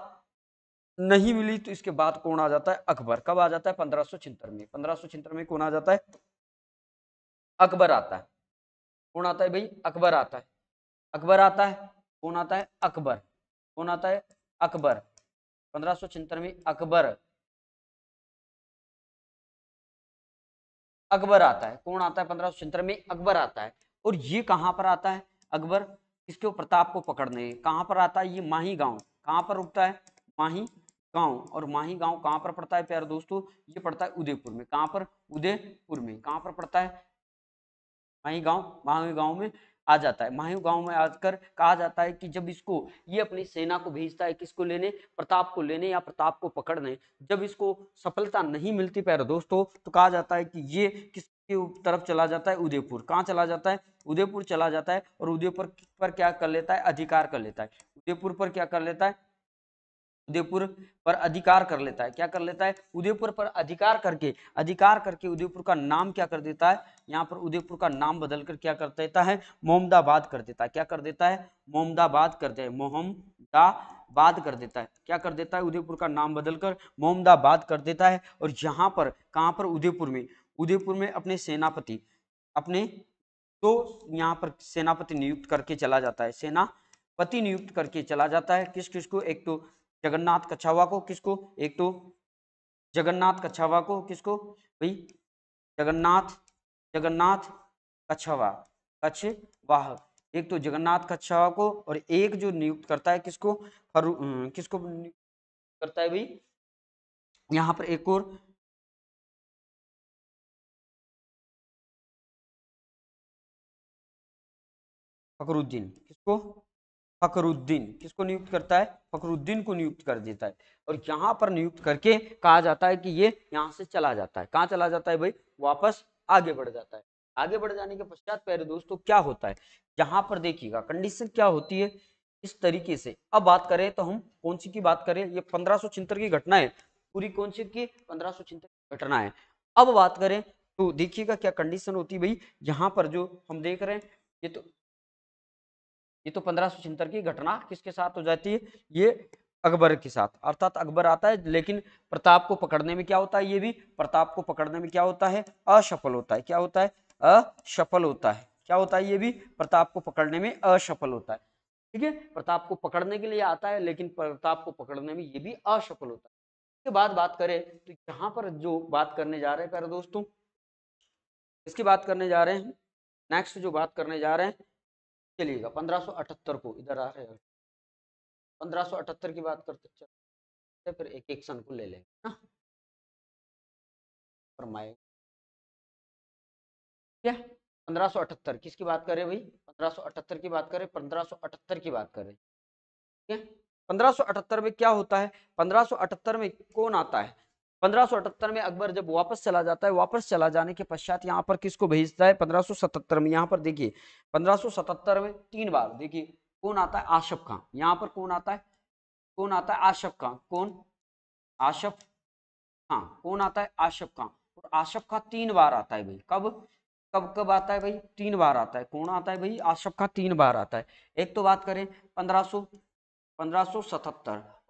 नहीं मिली तो इसके बाद कौन आ जाता है अकबर कब आ जाता है पंद्रह सौ छिहत्तर में पंद्रह सौ छिहत्तर में कौन आ जाता है अकबर आता है कौन आता है भाई अकबर आता है अकबर आता है कौन आता है अकबर कौन आता है अकबर पंद्रह सौ छिहत्तर में अकबर अकबर आता है कौन आता है पंद्रह में अकबर आता है और ये कहाँ पर आता है अकबर इसके प्रताप को पकड़ने कहाँ पर आता है ये माही गांव कहाँ पर रुकता है माही गांव और माही गांव कहाँ पर पड़ता है प्यारे दोस्तों ये पड़ता है उदयपुर में कहाँ पर उदयपुर में कहाँ पर पड़ता है माही गांव माही गांव में आ जाता है माहू गांव में आकर कहा जाता है कि जब इसको ये अपनी सेना को भेजता है किसको लेने प्रताप को लेने या प्रताप को पकड़ने जब इसको सफलता नहीं मिलती पैर दोस्तों तो कहा जाता है कि ये किस तरफ चला जाता है उदयपुर कहाँ चला जाता है उदयपुर चला जाता है और उदयपुर पर क्या कर लेता है अधिकार कर लेता है उदयपुर पर क्या कर लेता है उदयपुर पर अधिकार कर लेता है क्या कर लेता है उदयपुर पर अधिकार करके अधिकार करके उदयपुर का नाम क्या कर देता है यहाँ पर उदयपुर का नाम बदलकर क्या कर देता है मोहम्मदाबाद कर देता है क्या कर देता है मोहम्मदाबाद कर दे है मोहम्मदाबाद कर देता है क्या कर देता है उदयपुर का नाम बदलकर मोहम्मदाबाद कर देता है और यहाँ पर कहाँ पर उदयपुर में उदयपुर में अपने सेनापति अपने तो यहाँ पर सेनापति नियुक्त करके चला जाता है सेना पति नियुक्त करके चला जाता है किस किस को एक तो जगन्नाथ कछावा को किसको एक तो जगन्नाथ कछावा को किसको भाई जगन्नाथ जगन्नाथ कछावा कच्छ वाह एक तो जगन्नाथ कछावा को और एक जो नियुक्त करता है किसको फरू किसको करता है भाई यहाँ पर एक और फकरुद्दीन किसको फकरुद्दीन किसको नियुक्त करता है फकरुद्दीन को नियुक्त कर देता है और यहाँ पर नियुक्त करके कहा जाता है कि ये यहाँ से चला जाता है कहाँ चला जाता है भाई वापस आगे बढ़ जाता है आगे बढ़ जाने के पश्चात प्यारे दोस्तों क्या होता है यहाँ पर देखिएगा कंडीशन क्या होती है इस तरीके से अब बात करें तो हम कौन सी की बात करें ये पंद्रह सौ की घटना है पूरी कौन सी की पंद्रह सौ की घटना है अब बात करें तो देखिएगा क्या कंडीशन होती है भाई यहाँ पर जो हम देख रहे हैं ये तो ये तो पंद्रह की घटना किसके साथ हो जाती है ये अकबर के साथ अर्थात अकबर आता है लेकिन प्रताप को पकड़ने में क्या होता है ये भी प्रताप को पकड़ने में क्या होता है असफल होता है क्या होता है असफल होता है क्या होता है ये भी प्रताप को पकड़ने में असफल होता है ठीक है प्रताप को पकड़ने के लिए आता है लेकिन प्रताप को पकड़ने में ये भी असफल होता है इसके बाद बात करें तो यहाँ पर जो बात करने जा रहे हैं प्यारे दोस्तों इसकी बात करने जा रहे हैं नेक्स्ट जो बात करने जा रहे हैं चलिएगा 1578 को इधर आ रहे हैं 1578 की बात करते चलते फिर एक एक सन को ले लेंगे हाँ। क्या 1578 किसकी बात करें भाई 1578 की बात करें 1578 की बात करें ठीक है 1578 में क्या होता है 1578 में कौन आता है 1578 में अकबर जब वापस चला जाता है वापस चला जाने के पश्चात यहाँ पर किसको भेजता है 1577 में यहाँ पर देखिए 1577 में तीन बार देखिए कौन आता है आशफ खां यहाँ पर कौन आता है कौन आता है आशफ खां कौन आशफ खां कौन आता है आशफ खां और आशफ खां तीन बार आता है भाई कब कब कब आता है भाई तीन बार आता है कौन आता है भाई आशफ खां तीन बार आता है एक तो बात करें पंद्रह सौ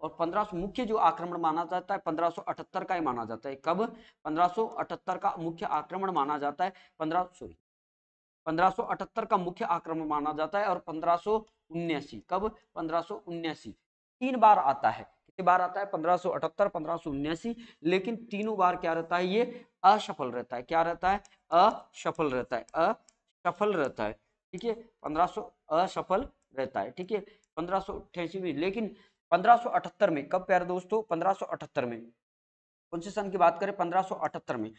और 1500 मुख्य जो आक्रमण माना जाता है 1578 का ही माना जाता है कब 1578 का मुख्य आक्रमण माना जाता है 15 सॉरी 1578 का मुख्य आक्रमण माना जाता है और पंद्रह कब पंद्रह तीन बार आता है कितनी बार आता है पंद्रह 1579 लेकिन तीनों बार क्या रहता है ये असफल रहता है क्या रहता है असफल रहता है असफल रहता है ठीक है पंद्रह असफल रहता है ठीक है पंद्रह में लेकिन 1578 में कब प्यारे दोस्तों 1578 में कौन से सन की बात करें 1578 में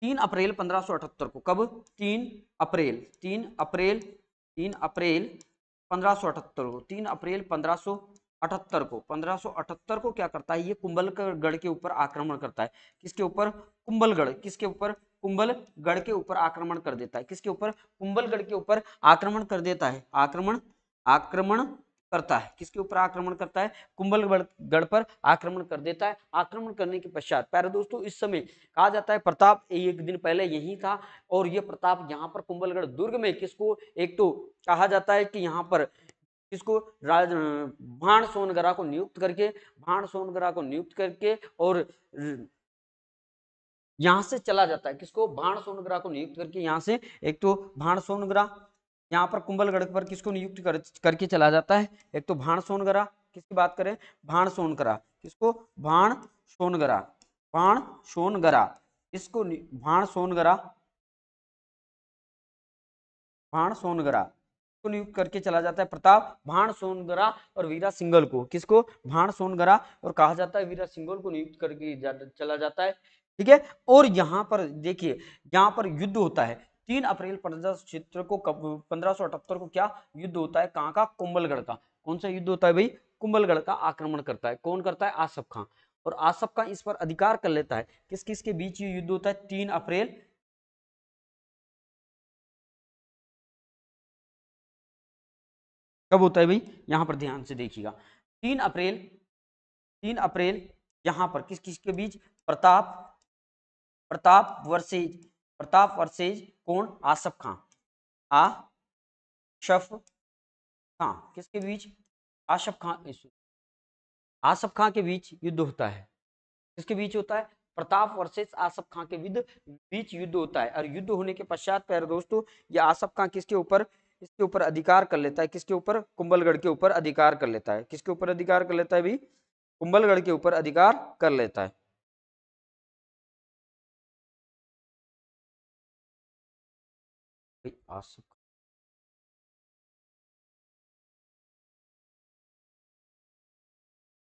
तीन अप्रैल 1578 को कब तीन अप्रैल तीन अप्रैल तीन अप्रैल 1578 को तीन अप्रैल 1578 को 1578 को क्या करता है ये कुंभलगढ़ के ऊपर आक्रमण करता है किसके ऊपर कुंभलगढ़ किसके ऊपर कुंभलगढ़ के ऊपर आक्रमण कर देता है किसके ऊपर कुंभलगढ़ के ऊपर आक्रमण कर देता है आक्रमण आक्रमण करता है किसके ऊपर आक्रमण करता है कुंभलगढ़ पर आक्रमण कर देता है आक्रमण करने के पश्चात प्यारे दोस्तों इस समय कहा जाता है प्रताप एक दिन पहले यही था और यह प्रताप यहाँ पर कुंभलगढ़ दुर्ग में किसको एक तो कहा जाता है कि यहाँ पर किसको राज भाण सोनगरा को नियुक्त करके भाण सोनगरा को नियुक्त करके और यहां से चला जाता है किसको भाण सोनगरा को नियुक्त करके यहाँ से एक तो भाण सोनगरा यहाँ पर कुंभलगढ़ पर किसको नियुक्त कर, करके चला जाता है एक तो भाण सोनगरा किसकी बात करें भाण सोनगरा किसको भाण सोनगरा भाण सोनगरा इसको भाण सोनगरा भाण सोनगरा को नियुक्त करके चला जाता है प्रताप भाण सोनगरा और वीरा सिंगल को किसको भाण सोनगरा और कहा जाता है वीरा सिंगल को नियुक्त करके जा, चला जाता है ठीक है और यहाँ पर देखिए यहाँ पर युद्ध होता है तीन अप्रैल पंद्रह क्षेत्र को पंद्रह को क्या युद्ध होता है कहाँ का कुंभलगढ़ का कौन सा युद्ध होता है भाई कुंभलगढ़ का आक्रमण करता है कौन करता है आसफ खां और आसफ खां इस पर अधिकार कर लेता है किस किस के बीच ये युद्ध होता है तीन अप्रैल कब होता है भाई यहां पर ध्यान से देखिएगा तीन अप्रैल तीन अप्रैल यहां पर किस किस के बीच प्रताप प्रताप वर्सेज प्रताप वर्सेज कौन आसफ खां आ शफ खां किसके बीच आशफ खां आसफ खां के बीच युद्ध होता है किसके बीच होता है प्रताप वर्सेस आसफ खां के युद्ध बीच युद्ध होता है और युद्ध होने के पश्चात प्यारे दोस्तों ये आसफ खां किसके ऊपर इसके ऊपर अधिकार कर लेता है किसके ऊपर कुंभलगढ़ के ऊपर अधिकार कर लेता है किसके ऊपर अधिकार कर लेता है भी कुंभलगढ़ के ऊपर अधिकार कर लेता है gossip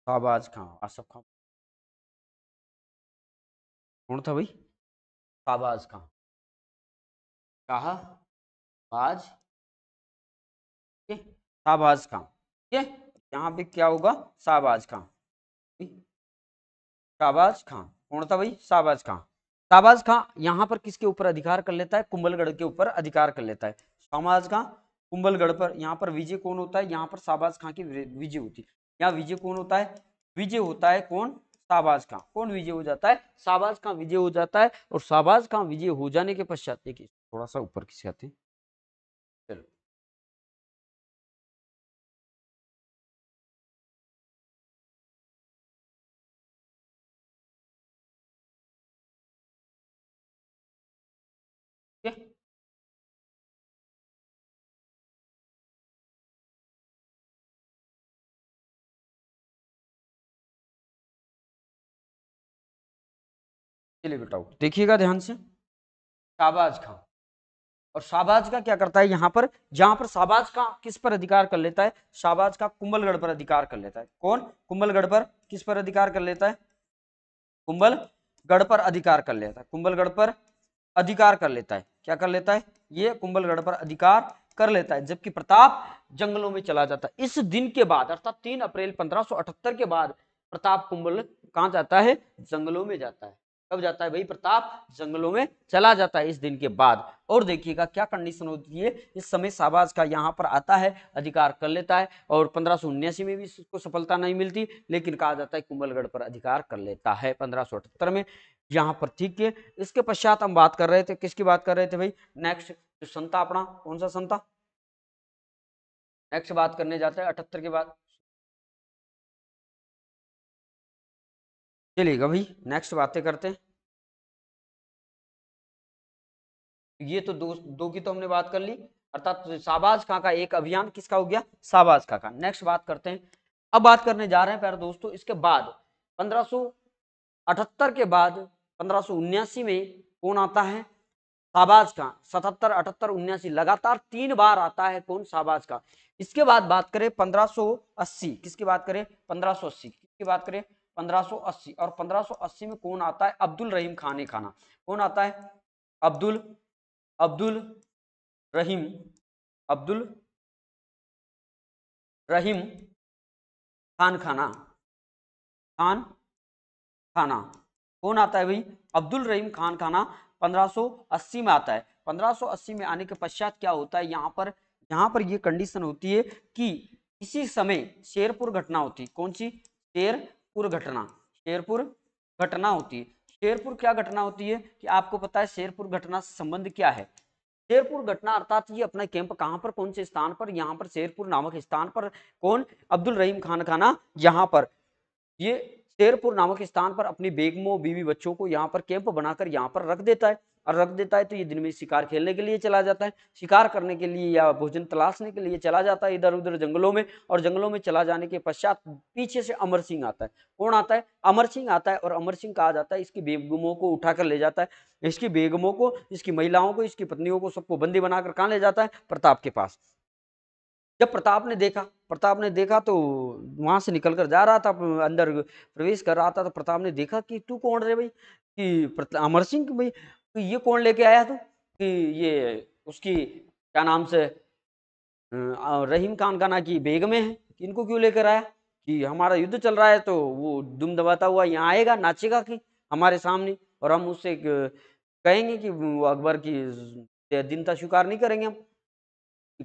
शाहबाज खां आसफ खां कौन था भाई शाहबाज खां कहा बाज शाहबाज खां ठीक यहाँ पे क्या होगा शाहबाज खां शाहबाज खां कौन था भाई शाहबाज खां शाहबाज खां यहाँ पर किसके ऊपर अधिकार कर लेता है कुंभलगढ़ के ऊपर अधिकार कर लेता है शाहबाज खां कुंभलगढ़ पर यहाँ पर विजय कौन होता है यहाँ पर शाहबाज खां की विजय होती है यहाँ विजय कौन होता है विजय होता है कौन शाहबाज खां कौन विजय हो जाता है शाहबाज खां विजय हो जाता है और शाहबाज खां विजय हो जाने के पश्चात देखिए थोड़ा सा ऊपर किसके आते हैं चलिए बेटा देखिएगा ध्यान से शाहबाज खां और शाहबाज का क्या करता है यहाँ पर जहां पर शाबाज का किस पर अधिकार कर लेता है शाहबाज का कुंभलगढ़ पर अधिकार कर लेता है कौन कुंभलगढ़ पर किस पर अधिकार कर लेता है कुंभलगढ़ पर अधिकार कर लेता है कुंभलगढ़ पर अधिकार कर लेता है क्या कर लेता है ये कुंभलगढ़ पर अधिकार कर लेता है जबकि प्रताप जंगलों में चला जाता है इस दिन के बाद अर्थात तीन अप्रैल पंद्रह के बाद प्रताप कुंभल कहां जाता है जंगलों में जाता है कब जाता है भाई प्रताप जंगलों में चला जाता है इस दिन के बाद और देखिएगा क्या कंडीशन होती है इस समय शाहबाज का यहाँ पर आता है अधिकार कर लेता है और पंद्रह में भी इसको सफलता नहीं मिलती लेकिन कहा जाता है कुंभलगढ़ पर अधिकार कर लेता है पंद्रह में यहाँ पर ठीक है इसके पश्चात हम बात कर रहे थे किसकी बात कर रहे थे भाई नेक्स्ट जो संता अपना कौन सा संता नेक्स्ट बात करने जाते हैं अठहत्तर के बाद चलिएगा भाई नेक्स्ट बातें करते हैं ये तो दो दो की तो हमने बात कर ली अर्थात शाहबाज खां का एक अभियान किसका हो गया शाहबाज खां का नेक्स्ट बात करते हैं अब बात करने जा रहे हैं प्यारे दोस्तों इसके बाद 1578 के बाद पंद्रह में कौन आता है शाहबाज खां सतहत्तर अठहत्तर उन्यासी लगातार तीन बार आता है कौन शाहबाज का इसके बाद बात करें 1580 किसकी बात करें 1580 किसकी बात करें 1580 और 1580 में कौन आता है अब्दुल रहीम ने खाना कौन आता है अब्दुल अब्दुल रहीम अब्दुल रहीम खान खाना खान खाना कौन आता है भाई अब्दुल रहीम खान खाना 1580 में आता है 1580 में आने के पश्चात क्या होता है यहाँ पर यहाँ पर यह कंडीशन होती है कि इसी समय शेरपुर घटना होती कौन सी शेर शेरपुर घटना शेरपुर घटना होती है शेरपुर क्या घटना होती है कि आपको पता है शेरपुर घटना से संबंध क्या है शेरपुर घटना अर्थात ये अपना कैंप कहाँ पर कौन से स्थान पर यहाँ पर शेरपुर नामक स्थान पर कौन अब्दुल रहीम खान खाना यहाँ पर ये शेरपुर नामक स्थान पर अपनी बेगमों बीवी बच्चों को यहाँ पर कैंप बनाकर यहाँ पर रख देता है और रख देता है तो ये दिन में शिकार खेलने के लिए चला जाता है शिकार करने के लिए या भोजन तलाशने के लिए चला जाता है इधर उधर जंगलों में और जंगलों में चला जाने के पश्चात पीछे से अमर सिंह आता है कौन आता है अमर सिंह आता है और अमर सिंह कहा जाता है इसकी बेगमों को उठाकर ले जाता है इसकी बेगमों को इसकी महिलाओं को इसकी पत्नियों को सबको बंदी बनाकर कहाँ ले जाता है प्रताप के पास जब प्रताप ने देखा प्रताप ने देखा तो वहां से निकल कर जा रहा था अंदर प्रवेश कर रहा था तो प्रताप ने देखा कि तू कौन रे भाई कि अमर सिंह भाई तो ये कौन लेके आया तू कि ये उसकी क्या नाम से रहीम खान का ना कि बेग में है इनको क्यों लेकर आया कि हमारा युद्ध चल रहा है तो वो दुम दबाता हुआ यहाँ आएगा नाचेगा कि हमारे सामने और हम उससे कहेंगे कि अकबर की दिनता स्वीकार नहीं करेंगे हम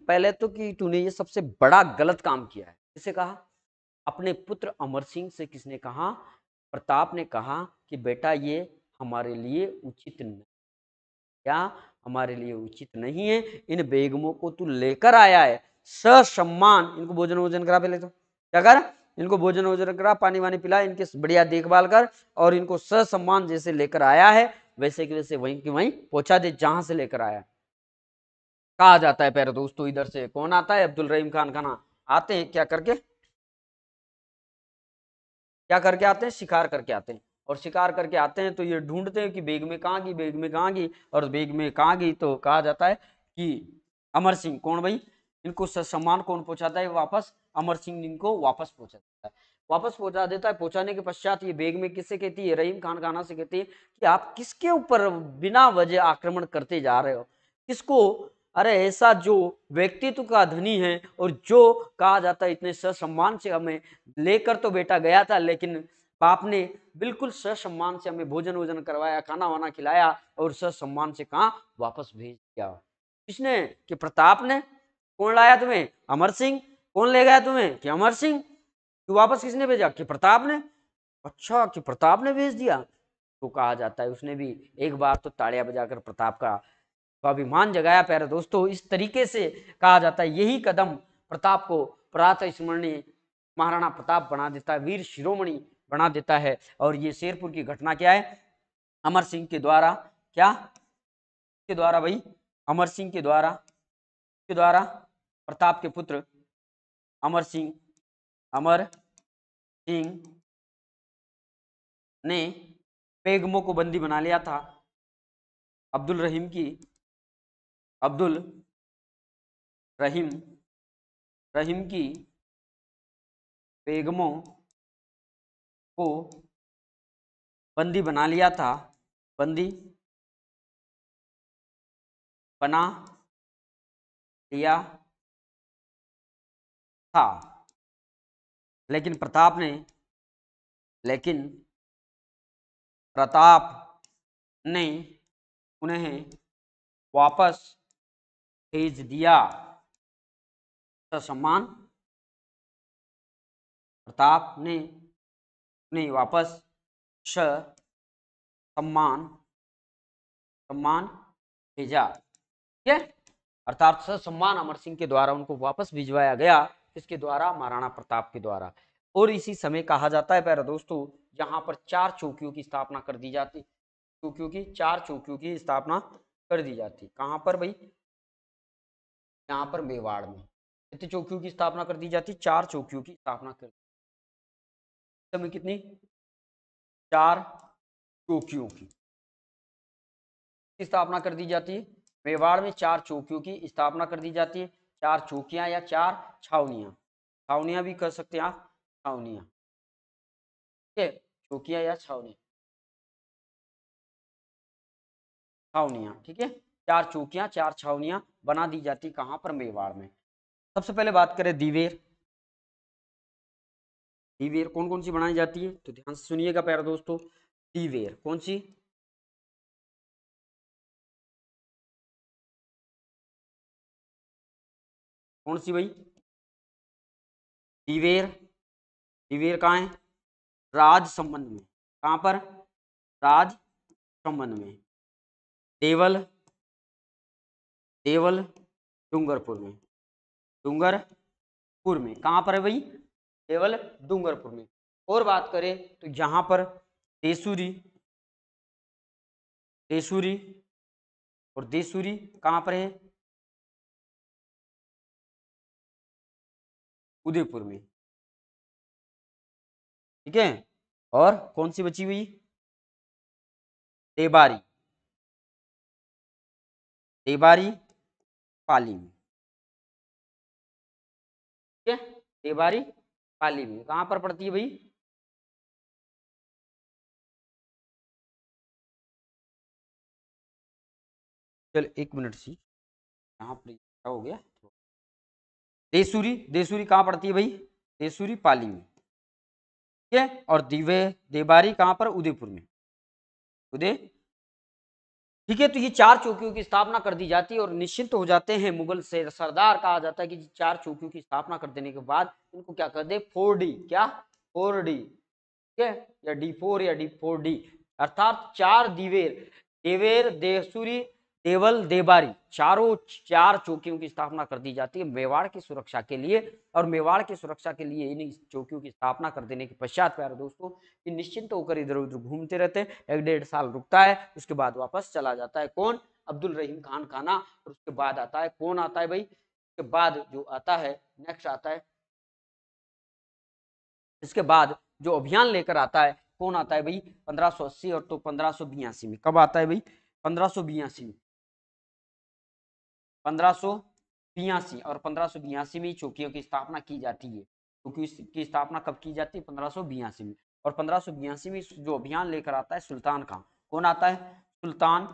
पहले तो कि तूने ये सबसे बड़ा गलत काम किया है किसे कहा अपने पुत्र अमर सिंह से किसने कहा प्रताप ने कहा कि बेटा ये हमारे लिए उचित नहीं क्या हमारे लिए उचित नहीं है इन बेगमों को तू लेकर आया है सम्मान इनको भोजन वोजन करा पहले तो क्या कर इनको भोजन वोजन करा पानी वानी पिला इनके बढ़िया देखभाल कर और इनको सम्मान जैसे लेकर आया है वैसे कि वैसे वहीं की वहीं पहुंचा दे जहां से लेकर आया कहा जाता है पैर दोस्तों इधर से कौन आता है अब्दुल रहीम खान खाना आते हैं क्या करके क्या करके आते हैं शिकार करके आते हैं और शिकार करके आते हैं तो ये ढूंढते हैं कि बेग में कहाँ गई बेग में कहाँ गई और बेग में कहाँ गई तो कहा जाता है कि अमर सिंह कौन भाई इनको सम्मान कौन पहुंचाता है वापस अमर सिंह इनको वापस पहुंचा देता है वापस पहुंचा देता है पहुंचाने के पश्चात ये बेग में किससे कहती है रहीम खान खाना से कहती है कि आप किसके ऊपर बिना वजह आक्रमण करते जा रहे हो किसको अरे ऐसा जो व्यक्तित्व का धनी है और जो कहा जाता है इतने ससम्मान से हमें लेकर तो बेटा गया था लेकिन बाप ने बिल्कुल सम्मान से हमें भोजन वोजन करवाया खाना वाना खिलाया और सम्मान से कहा वापस भेज दिया किसने कि प्रताप ने कौन लाया तुम्हें अमर सिंह कौन ले गया तुम्हें कि अमर सिंह तू वापस किसने भेजा कि प्रताप ने अच्छा कि प्रताप ने भेज दिया तो कहा जाता है उसने भी एक बार तो ताड़िया बजाकर प्रताप का स्वाभिमान जगाया प्यारे दोस्तों इस तरीके से कहा जाता है यही कदम प्रताप को प्रातः स्मरणीय महाराणा प्रताप बना देता है वीर शिरोमणि बना देता है और ये शेरपुर की घटना क्या है अमर सिंह के द्वारा क्या के द्वारा भाई अमर सिंह के द्वारा के द्वारा प्रताप के पुत्र अमर सिंह अमर सिंह ने पेगमो को बंदी बना लिया था अब्दुल रहीम की अब्दुल रहीम रहीम की पेगमो को बंदी बना लिया था बंदी बना लिया था लेकिन प्रताप ने लेकिन प्रताप ने उन्हें वापस भेज दिया तो सम्मान प्रताप ने नहीं वापस श सम्मान सम्मान भेजा ठीक है अर्थात सम्मान अमर सिंह के द्वारा उनको वापस भिजवाया गया इसके द्वारा महाराणा प्रताप के द्वारा और इसी समय कहा जाता है प्यारा दोस्तों यहाँ पर चार चौकियों की स्थापना कर दी जाती चौकियों की चार चौकियों की स्थापना कर दी जाती कहाँ पर भाई यहाँ पर मेवाड़ में कितनी चौकियों की स्थापना कर दी जाती चार चौकियों की स्थापना कर में कितनी चार चौकियों की स्थापना कर दी जाती है मेवाड़ में चार चौकियों की स्थापना कर दी जाती है चार चौकियां या चार छावनियां छावनियां भी कर सकते हैं आप छावनियां चौकिया चौकियां या छावनिया छावनियां ठीक है चार चौकियां चार छावनियां बना दी जाती कहाँ पर मेवाड़ में सबसे पहले बात करें दिवेर टी वेयर कौन कौन सी बनाई जाती है तो ध्यान से सुनिएगा प्यारे दोस्तों टी वेयर कौन सी कौन सी भाई टी वेयर कहाँ है राज संबंध में कहाँ पर राज संबंध में देवल देवल डूंगरपुर में डूंगरपुर में कहाँ पर है भाई केवल डूंगरपुर में और बात करें तो यहाँ पर देसूरी देसूरी और देसूरी कहाँ पर है उदयपुर में ठीक है और कौन सी बची हुई देबारी देबारी पाली में ठीक है देबारी पाली में कहां पर पड़ती है भाई चल एक मिनट सी यहाँ पर हो गया देसूरी देसूरी कहां पड़ती है भाई देसूरी पाली में ठीक है और दिवे देबारी कहां पर उदयपुर में उदय ठीक है तो ये चार चौकियों की स्थापना कर दी जाती है और निश्चिंत हो जाते हैं मुगल से सरदार कहा जाता है कि चार चौकियों की स्थापना कर देने के बाद इनको क्या कर दे फोर डी क्या फोर डी ठीक है या डी फोर या डी फोर डी अर्थात चार दिवेर देवेर देसूरी देवल देबारी चारों चार चौकियों की स्थापना कर दी जाती है मेवाड़ की सुरक्षा के लिए और मेवाड़ की सुरक्षा के लिए इन चौकियों की स्थापना कर देने के पश्चात प्यारे दोस्तों ये निश्चिंत होकर इधर उधर घूमते रहते हैं एक डेढ़ साल रुकता है उसके बाद वापस चला जाता है कौन अब्दुल रहीम खान खाना और उसके बाद आता है कौन आता है भाई उसके बाद जो आता है नेक्स्ट आता है इसके बाद जो अभियान लेकर आता है कौन आता है भाई पंद्रह और तो पंद्रह में कब आता है भाई पंद्रह में पंद्रह और पंद्रह में चौकियों की स्थापना की जाती है चौकी इसकी की स्थापना कब की जाती है पंद्रह में और पंद्रह में जो अभियान लेकर आता है सुल्तान खां कौन आता है सुल्तान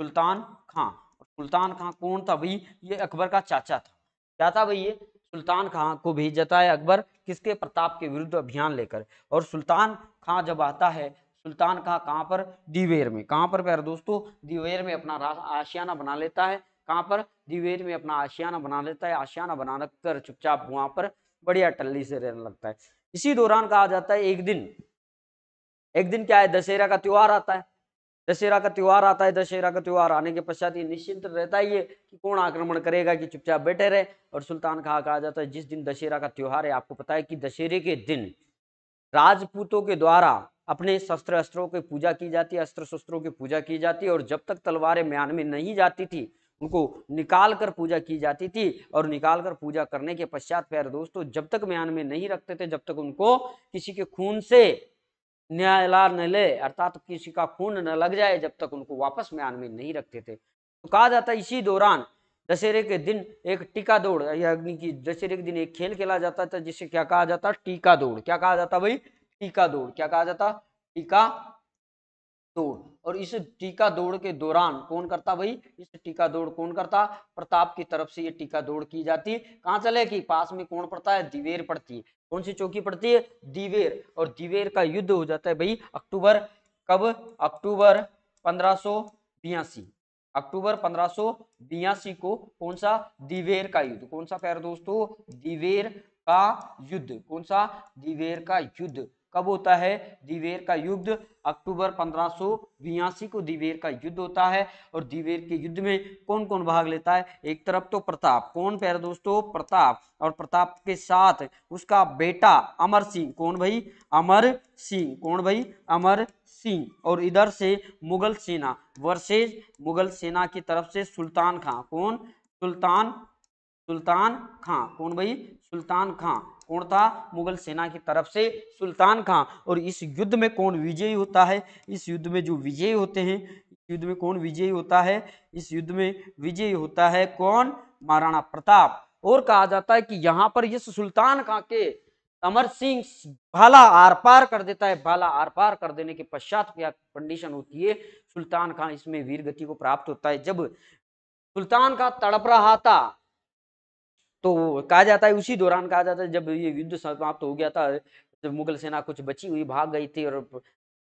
सुल्तान खां सुल्तान खां कौन था भाई ये अकबर का चाचा था क्या था भाई ये सुल्तान खां को भेज जाता है अकबर किसके प्रताप के विरुद्ध अभियान लेकर और सुल्तान खां जब आता है सुल्तान खां कहाँ पर दीवेर में कहाँ पर प्यार दोस्तों दीवेर में अपना आशियाना बना लेता है कहाँ पर डिबेट में अपना आशियाना बना लेता है आशियाना बना कर चुपचाप वहां पर बढ़िया टल्ली से रहने लगता है इसी दौरान कहा जाता है एक दिन एक दिन क्या है दशहरा का त्यौहार आता है दशहरा का त्यौहार आता है दशहरा का त्यौहार आने के पश्चात ये निश्चिंत रहता है ये कि कौन आक्रमण करेगा कि चुपचाप बैठे रहे और सुल्तान कहा कहा जाता है जिस दिन दशहरा का त्यौहार है आपको पता है कि दशहरे के दिन राजपूतों के द्वारा अपने शस्त्र अस्त्रों की पूजा की जाती है अस्त्र शस्त्रों की पूजा की जाती है और जब तक तलवारें म्यान में नहीं जाती थी उनको निकाल कर पूजा की जाती थी और निकाल कर पूजा करने के पश्चात प्यारे दोस्तों जब तक म्यान में नहीं रखते थे जब तक उनको किसी के खून से न्यायाला न ले अर्थात किसी का खून न लग जाए जब तक उनको वापस म्यान में नहीं रखते थे तो कहा जाता इसी दौरान दशहरे के दिन एक टीका दौड़ यानी कि दशहरे के दिन एक खेल खेला जाता था जिसे क्या कहा जाता टीका दौड़ क्या कहा जाता भाई टीका दौड़ क्या कहा जाता टीका दौड़ और इस टीका दौड़ के दौरान कौन करता भाई इस टीका दौड़ कौन करता प्रताप की तरफ से ये टीका दौड़ की जाती कहाँ चले कि पास में कौन पड़ता है दिवेर पड़ती है कौन सी चौकी पड़ती है दिवेर और दिवेर का युद्ध हो जाता है भाई अक्टूबर कब अक्टूबर पंद्रह अक्टूबर पंद्रह को कौन सा दिवेर का युद्ध कौन सा प्यार दोस्तों दिवेर का युद्ध कौन सा दिवेर का युद्ध कब होता है दिवेर का युद्ध अक्टूबर पंद्रह को दिवेर का युद्ध होता है और दिवेर के युद्ध में कौन कौन भाग लेता है एक तरफ तो प्रताप कौन प्यारे दोस्तों प्रताप और प्रताप के साथ उसका बेटा अमर सिंह कौन भाई अमर सिंह कौन भाई अमर सिंह और इधर से मुगल सेना वर्सेज मुगल सेना की तरफ से सुल्तान खां कौन सुल्तान सुल्तान खां कौन भाई सुल्तान खां कौन था मुगल सेना की तरफ से सुल्तान खां और इस युद्ध में कौन विजयी होता है इस युद्ध में जो विजयी होते हैं युद्ध में कौन विजयी होता है इस युद्ध में विजयी होता है कौन महाराणा प्रताप और कहा जाता है कि यहाँ पर इस सुल्तान खां के अमर सिंह भाला आर पार कर देता है भाला आर पार कर देने के पश्चात क्या कंडीशन होती है सुल्तान खां इसमें वीर गति को प्राप्त होता है जब सुल्तान खां तड़प रहा था तो कहा जाता है उसी दौरान कहा जाता है जब ये युद्ध समाप्त हो गया था जब मुगल सेना कुछ बची हुई भाग गई थी और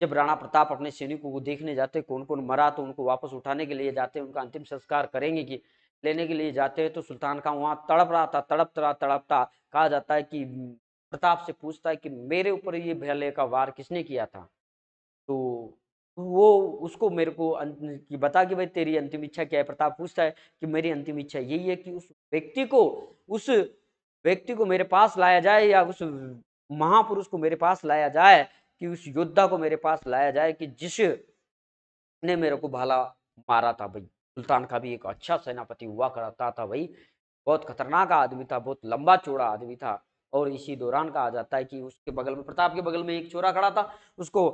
जब राणा प्रताप अपने सैनिकों को देखने जाते कौन कौन मरा तो उनको वापस उठाने के लिए जाते हैं उनका अंतिम संस्कार करेंगे कि लेने के लिए जाते हैं तो सुल्तान का वहाँ तड़प रहा था तड़प रहा तड़पता कहा जाता है कि प्रताप से पूछता है कि मेरे ऊपर ये भले का वार किसने किया था तो वो उसको मेरे को कि बता कि भाई तेरी अंतिम इच्छा क्या है प्रताप पूछता है कि मेरी अंतिम इच्छा यही है कि उस व्यक्ति को उस व्यक्ति को मेरे पास लाया जाए या उस महापुरुष को मेरे पास लाया जाए कि उस योद्धा को मेरे पास लाया जाए कि जिस ने मेरे को भाला मारा था भाई सुल्तान का भी एक अच्छा सेनापति हुआ करता था भाई बहुत खतरनाक आदमी था बहुत लंबा चौड़ा आदमी था और इसी दौरान कहा जाता है कि उसके बगल में प्रताप के बगल में एक चोरा खड़ा था उसको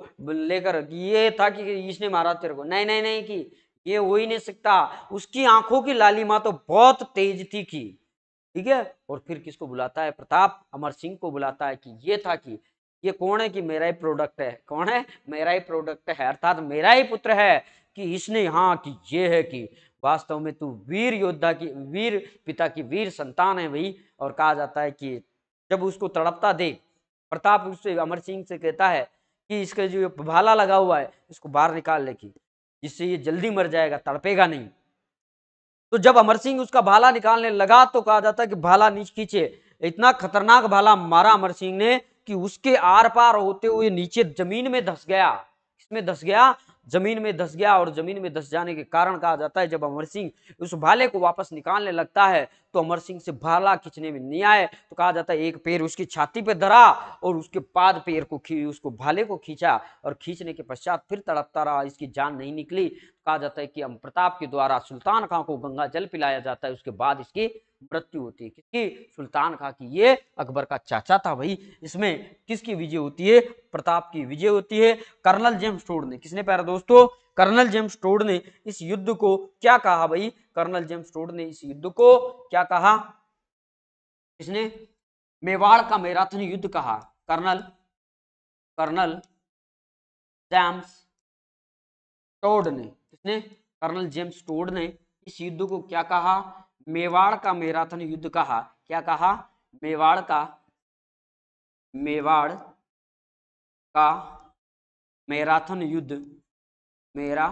लेकर ये था कि इसने मारा तेरे को नहीं नहीं नहीं कि ये हो ही नहीं सकता उसकी आंखों की लाली माँ तो बहुत तेज थी की ठीक है और फिर किसको बुलाता है प्रताप अमर सिंह को बुलाता है कि ये था कि ये कौन है कि मेरा ही प्रोडक्ट है कौन है मेरा ही प्रोडक्ट है अर्थात मेरा ही पुत्र है कि इसने हाँ कि ये है कि वास्तव में तू वीर योद्धा की वीर पिता की वीर संतान है भाई और कहा जाता है कि जब उसको तड़पता देख प्रताप उससे अमर सिंह से कहता है कि इसका जो भाला लगा हुआ है इसको बाहर निकाल लेगी जिससे ये जल्दी मर जाएगा तड़पेगा नहीं तो जब अमर सिंह उसका भाला निकालने लगा तो कहा जाता है कि भाला नीचे खींचे इतना खतरनाक भाला मारा अमर सिंह ने कि उसके आर पार होते हुए नीचे जमीन में धस गया इसमें धस गया जमीन में धस गया और जमीन में धस जाने के कारण कहा जाता है जब अमर सिंह उस भाले को वापस निकालने लगता है तो अमर सिंह से भाला खींचने में नहीं आए तो कहा जाता है एक पैर उसकी छाती पे धरा और उसके पाद पैर को उसको भाले को खींचा और खींचने के पश्चात फिर तड़पता रहा इसकी जान नहीं निकली तो कहा जाता है कि अम प्रताप के द्वारा सुल्तान खां को गंगा जल पिलाया जाता है उसके बाद इसकी मृत्यु होती है किसकी सुल्तान खां की ये अकबर का चाचा था भाई इसमें किसकी विजय होती है प्रताप की विजय होती है कर्नल जेम्स टोड ने किसने पैरा दोस्तों कर्नल जेम्स टोड ने इस युद्ध को क्या कहा भाई कर्नल जेम्स टोड ने इस युद्ध को क्या कहा इसने मेवाड़ का मैराथन युद्ध कहा कर्नल कर्नल जेम्स टोड ने किसने कर्नल जेम्स टोड ने इस युद्ध को क्या कहा मेवाड़ का मैराथन युद्ध कहा क्या कहा मेवाड़ का मेवाड़ का मैराथन युद्ध मेरा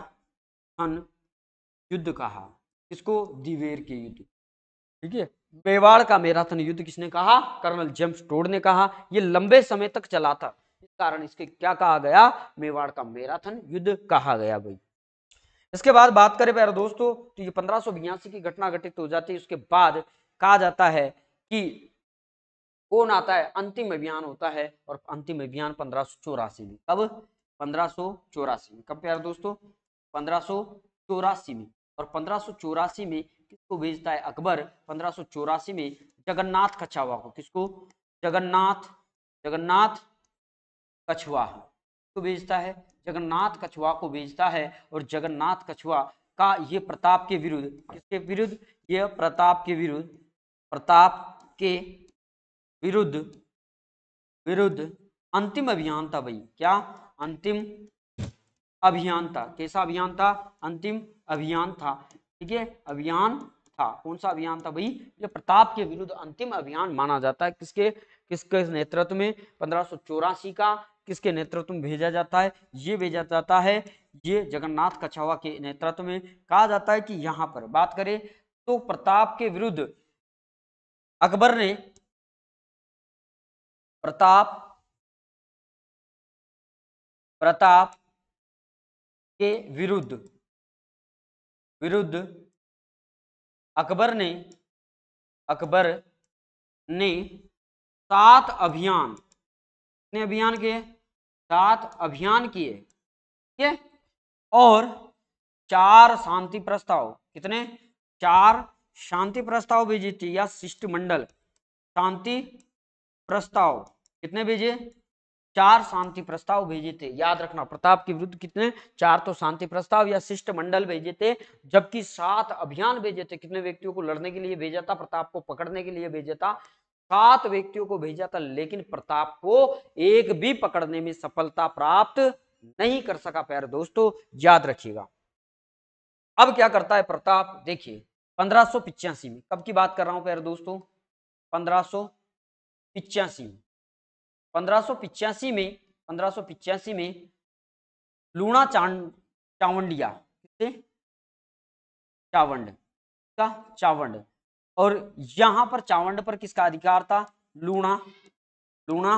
हन युद्ध कहा किसको दिवेर के युद्ध ठीक है मेवाड़ का मैराथन युद्ध किसने कहा कर्नल जेम्स टोड ने कहा यह लंबे समय तक चला था इस कारण इसके क्या कहा गया मेवाड़ का मैराथन युद्ध कहा गया भाई इसके बाद बात करें प्यारे दोस्तों तो ये पंद्रह की घटना घटित हो जाती है उसके बाद कहा जाता है कि कौन आता है अंतिम अभियान होता है और अंतिम अभियान पंद्रह में कब पंद्रह चौरासी में कब प्यार दोस्तों पंद्रह चौरासी में और पंद्रह में किसको भेजता है अकबर पंद्रह चौरासी में जगन्नाथ कछावा को किसको जगन्नाथ जगन्नाथ कछुआ को भेजता है जगन्नाथ कछुआ को भेजता है और जगन्नाथ कछुआ का ये प्रताप के विरुद्ध किसके विरुद्ध ये प्रताप के विरुद्ध प्रताप के विरुद्ध विरुद्ध अंतिम अभियान था भाई क्या अंतिम अभियान था कैसा अभियान था अंतिम अभियान था ठीक है अभियान था कौन सा अभियान था भाई ये प्रताप के विरुद्ध अंतिम अभियान माना जाता है किसके किसके नेतृत्व में पंद्रह का किसके नेतृत्व में भेजा जाता है ये भेजा जाता है ये जगन्नाथ कछावा के नेतृत्व में कहा जाता है कि यहाँ पर बात करें तो प्रताप के विरुद्ध अकबर ने प्रताप प्रताप के विरुद्ध विरुद्ध अकबर ने अकबर ने सात अभियान कितने अभियान किए सात अभियान किए ठीक है और चार शांति प्रस्ताव कितने चार शांति प्रस्ताव भेजे थे या शिष्टमंडल शांति प्रस्ताव कितने भेजे चार शांति प्रस्ताव भेजे थे याद रखना प्रताप के विरुद्ध कितने चार तो शांति प्रस्ताव या शिष्टमंडल भेजे थे जबकि सात अभियान भेजे थे कितने व्यक्तियों को लड़ने के लिए भेजा था प्रताप को पकड़ने के लिए भेजा था सात व्यक्तियों को भेजा था लेकिन प्रताप को एक भी पकड़ने में सफलता प्राप्त नहीं कर सका प्यारे दोस्तों याद रखिएगा अब क्या करता है प्रताप देखिए पंद्रह में कब की बात कर रहा हूं प्यारे दोस्तों पंद्रह में पंद्रह में पंद्रह में लूणा चांद चावंडिया चावंड का चावंड और यहां पर चावंड पर किसका अधिकार था लूणा लूणा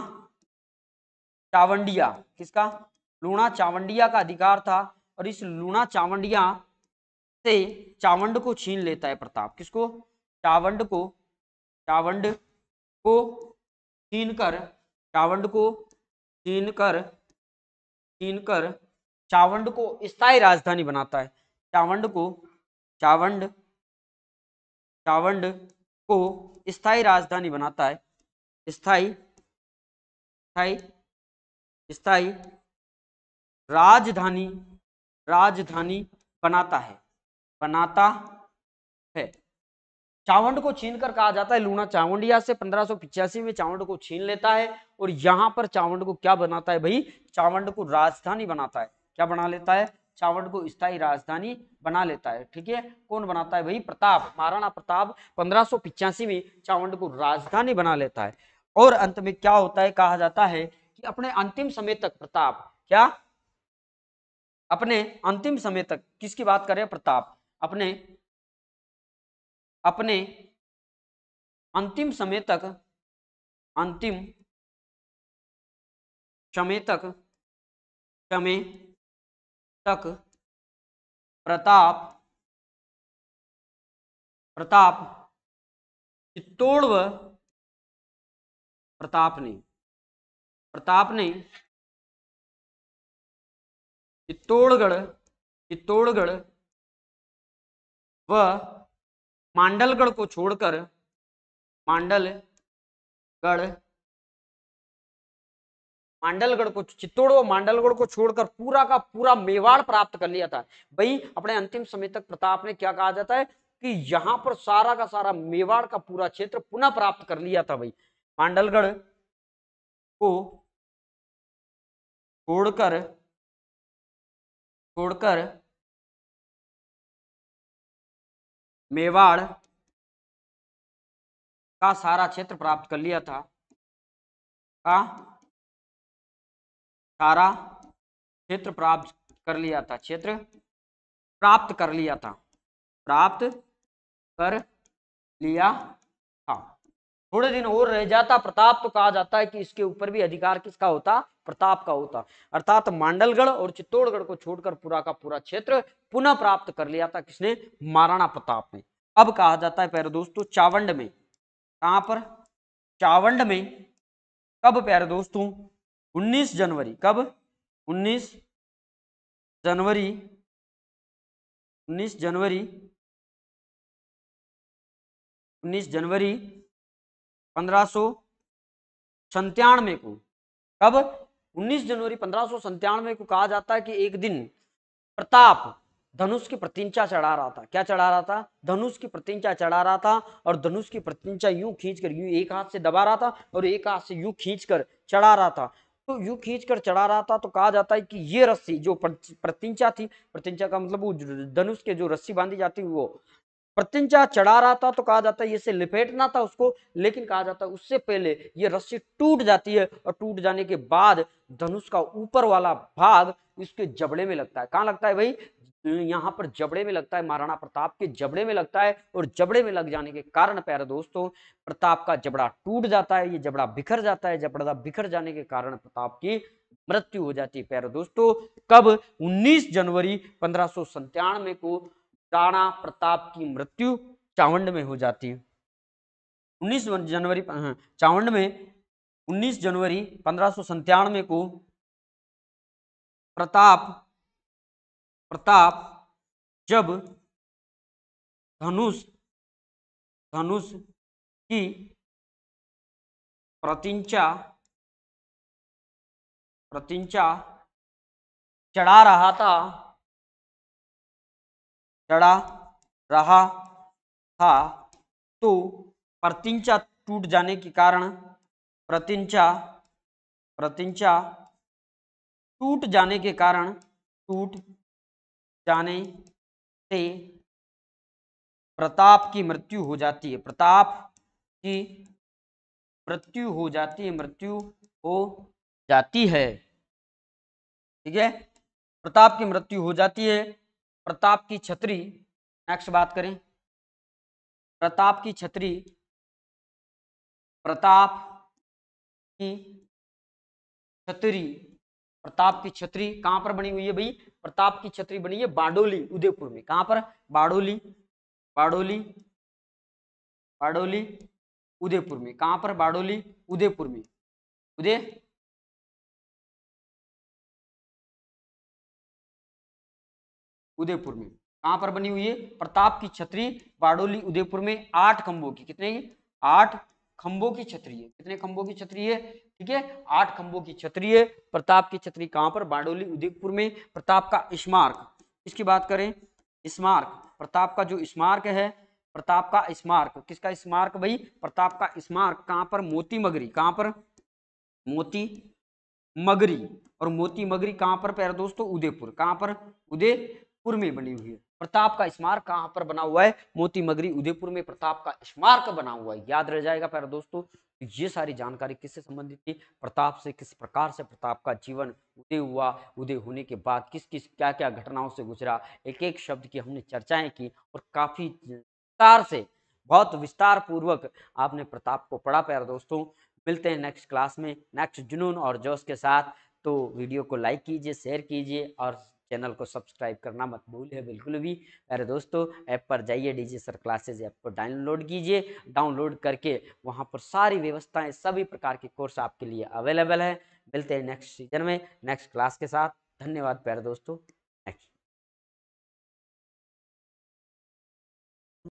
चावंडिया किसका लूणा चावंडिया का अधिकार था और इस लूणा चावंडिया से चावंड को छीन लेता है प्रताप किसको चावंड को चावंड को छीन कर चावंड को चीन कर चीन कर चावंड को स्थायी राजधानी बनाता है चावंड को चावंड चावंड को स्थायी राजधानी बनाता है स्थायी स्थायी स्थायी राजधानी राजधानी बनाता है बनाता है चावंड को छीन कर कहा जाता है लूना चावंडिया से पंद्रह में चावंड को छीन लेता है और यहाँ पर चावंड को क्या बनाता है भाई चावंड को राजधानी बनाता है क्या बना लेता है चावंड को स्थायी राजधानी बना लेता है ठीक है कौन बनाता है भाई प्रताप महाराणा प्रताप पंद्रह में चावंड को राजधानी बना लेता है और अंत में क्या होता है कहा जाता है कि अपने अंतिम समय तक प्रताप क्या अपने अंतिम समय तक किसकी बात करें प्रताप अपने अपने अंतिम समय तक अंतिम समय तक समय तक प्रताप प्रताप चित्तौड़ व प्रताप ने प्रताप ने चित्तौड़गढ़ चित्तौड़गढ़ व मांडलगढ़ को छोड़कर मांडलगढ़ मांडलगढ़ को चित्तौड़ और मांडलगढ़ को छोड़कर पूरा का पूरा मेवाड़ प्राप्त कर लिया था भाई अपने अंतिम समय तक प्रताप ने क्या कहा जाता है कि यहां पर सारा का सारा मेवाड़ का पूरा क्षेत्र पुनः प्राप्त कर लिया था भाई मांडलगढ़ को छोड़कर छोड़कर मेवाड़ का सारा क्षेत्र प्राप्त कर लिया था का सारा क्षेत्र प्राप्त कर लिया था क्षेत्र प्राप्त कर लिया था प्राप्त कर लिया थोड़े दिन और रह जाता प्रताप तो कहा जाता है कि इसके ऊपर भी अधिकार किसका होता प्रताप का होता अर्थात मांडलगढ़ और चित्तौड़गढ़ को छोड़कर पूरा का पूरा क्षेत्र पुनः प्राप्त कर लिया था किसने महाराणा प्रताप ने अब कहा जाता है प्यारे दोस्तों चावंड में कहां पर चावंड में कब प्यारे दोस्तों 19 जनवरी कब 19 जनवरी 19 जनवरी 19 जनवरी पंद्रह संतानवे को कब 19 जनवरी पंद्रह संतानवे को कहा जाता है कि एक दिन प्रताप धनुष की प्रतिंचा चढ़ा रहा था क्या चढ़ा रहा था धनुष की प्रतिंचा चढ़ा रहा था और धनुष की प्रतिंचा यूं खींचकर यूं एक हाथ से दबा रहा था और एक हाथ से यूं खींचकर चढ़ा रहा था तो यूं खींचकर चढ़ा रहा था तो कहा जाता है कि ये रस्सी जो प्रतिंचा थी प्रतिंचा का मतलब वो धनुष के जो रस्सी बांधी जाती वो प्रत्यंचा चढ़ा रहा था तो कहा जाता है इसे लिपेटना था उसको लेकिन कहा जाता है उससे पहले ये रस्सी टूट जाती है और टूट जाने के बाद धनुष का ऊपर वाला भाग इसके जबड़े में लगता है कहाँ लगता है भाई यहाँ पर जबड़े में लगता है महाराणा प्रताप के जबड़े में लगता है और जबड़े में लग जाने के कारण प्यारे दोस्तों प्रताप का जबड़ा टूट जाता है ये जबड़ा बिखर जाता है जबड़ा बिखर जाने के कारण प्रताप की मृत्यु हो जाती है प्यारे दोस्तों कब 19 जनवरी पंद्रह को राणा प्रताप की मृत्यु चावंड में हो जाती है 19 जनवरी हाँ, चावंड में 19 जनवरी पंद्रह को प्रताप प्रताप जब धनुष धनुष की प्रतिंचा प्रतिंचा चढ़ा रहा था चढ़ा रहा था तो प्रतिंचा टूट जाने के कारण प्रतिंचा प्रतिंचा टूट जाने के कारण टूट जाने से प्रताप की मृत्यु हो जाती है प्रताप की मृत्यु हो जाती है मृत्यु हो जाती है ठीक है प्रताप की मृत्यु हो जाती है प्रताप की छतरी नेक्स्ट बात करें प्रताप की छतरी प्रताप की छतरी प्रताप की छतरी कहां पर बनी हुई है भाई प्रताप की छतरी बनी है बाडोली उदयपुर में कहां पर बाडोली बाडोली बाडोली उदयपुर में कहां पर बाडोली उदयपुर में उदय उदयपुर में कहाँ पर बनी हुई है प्रताप की छतरी बाडोली उदयपुर में आठ खंभों की कितने की आठ खंभों की छतरी है कितने खंभों की छतरी है ठीक है आठ खंभों की छतरी है प्रताप की छतरी कहाँ पर बाडोली उदयपुर में प्रताप का स्मारक इसकी बात करें स्मारक प्रताप का जो स्मारक है प्रताप का स्मारक किसका स्मारक भाई प्रताप का स्मारक कहाँ पर मोती मगरी कहाँ पर मोती मगरी और मोती मगरी कहाँ पर पैर दोस्तों उदयपुर कहाँ पर उदय उदयपुर में बनी हुई है प्रताप का स्मारक कहाँ पर बना हुआ है मोती मगरी उदयपुर में प्रताप का स्मारक बना हुआ है याद रह जाएगा प्यारे दोस्तों तो ये सारी जानकारी किससे संबंधित थी प्रताप से किस प्रकार से प्रताप का जीवन उदय हुआ उदय होने के बाद किस किस क्या क्या घटनाओं से गुजरा एक एक शब्द की हमने चर्चाएं की और काफी विस्तार से बहुत विस्तार पूर्वक आपने प्रताप को पढ़ा प्यारे दोस्तों मिलते हैं नेक्स्ट क्लास में नेक्स्ट जुनून और जोश के साथ तो वीडियो को लाइक कीजिए शेयर कीजिए और चैनल को सब्सक्राइब करना मत भूल है बिल्कुल भी अरे दोस्तों ऐप पर जाइए डी सर क्लासेज ऐप को डाउनलोड कीजिए डाउनलोड करके वहाँ पर सारी व्यवस्थाएँ सभी प्रकार के कोर्स आपके लिए अवेलेबल है मिलते हैं नेक्स्ट सीजन में नेक्स्ट क्लास के साथ धन्यवाद प्यारे दोस्तों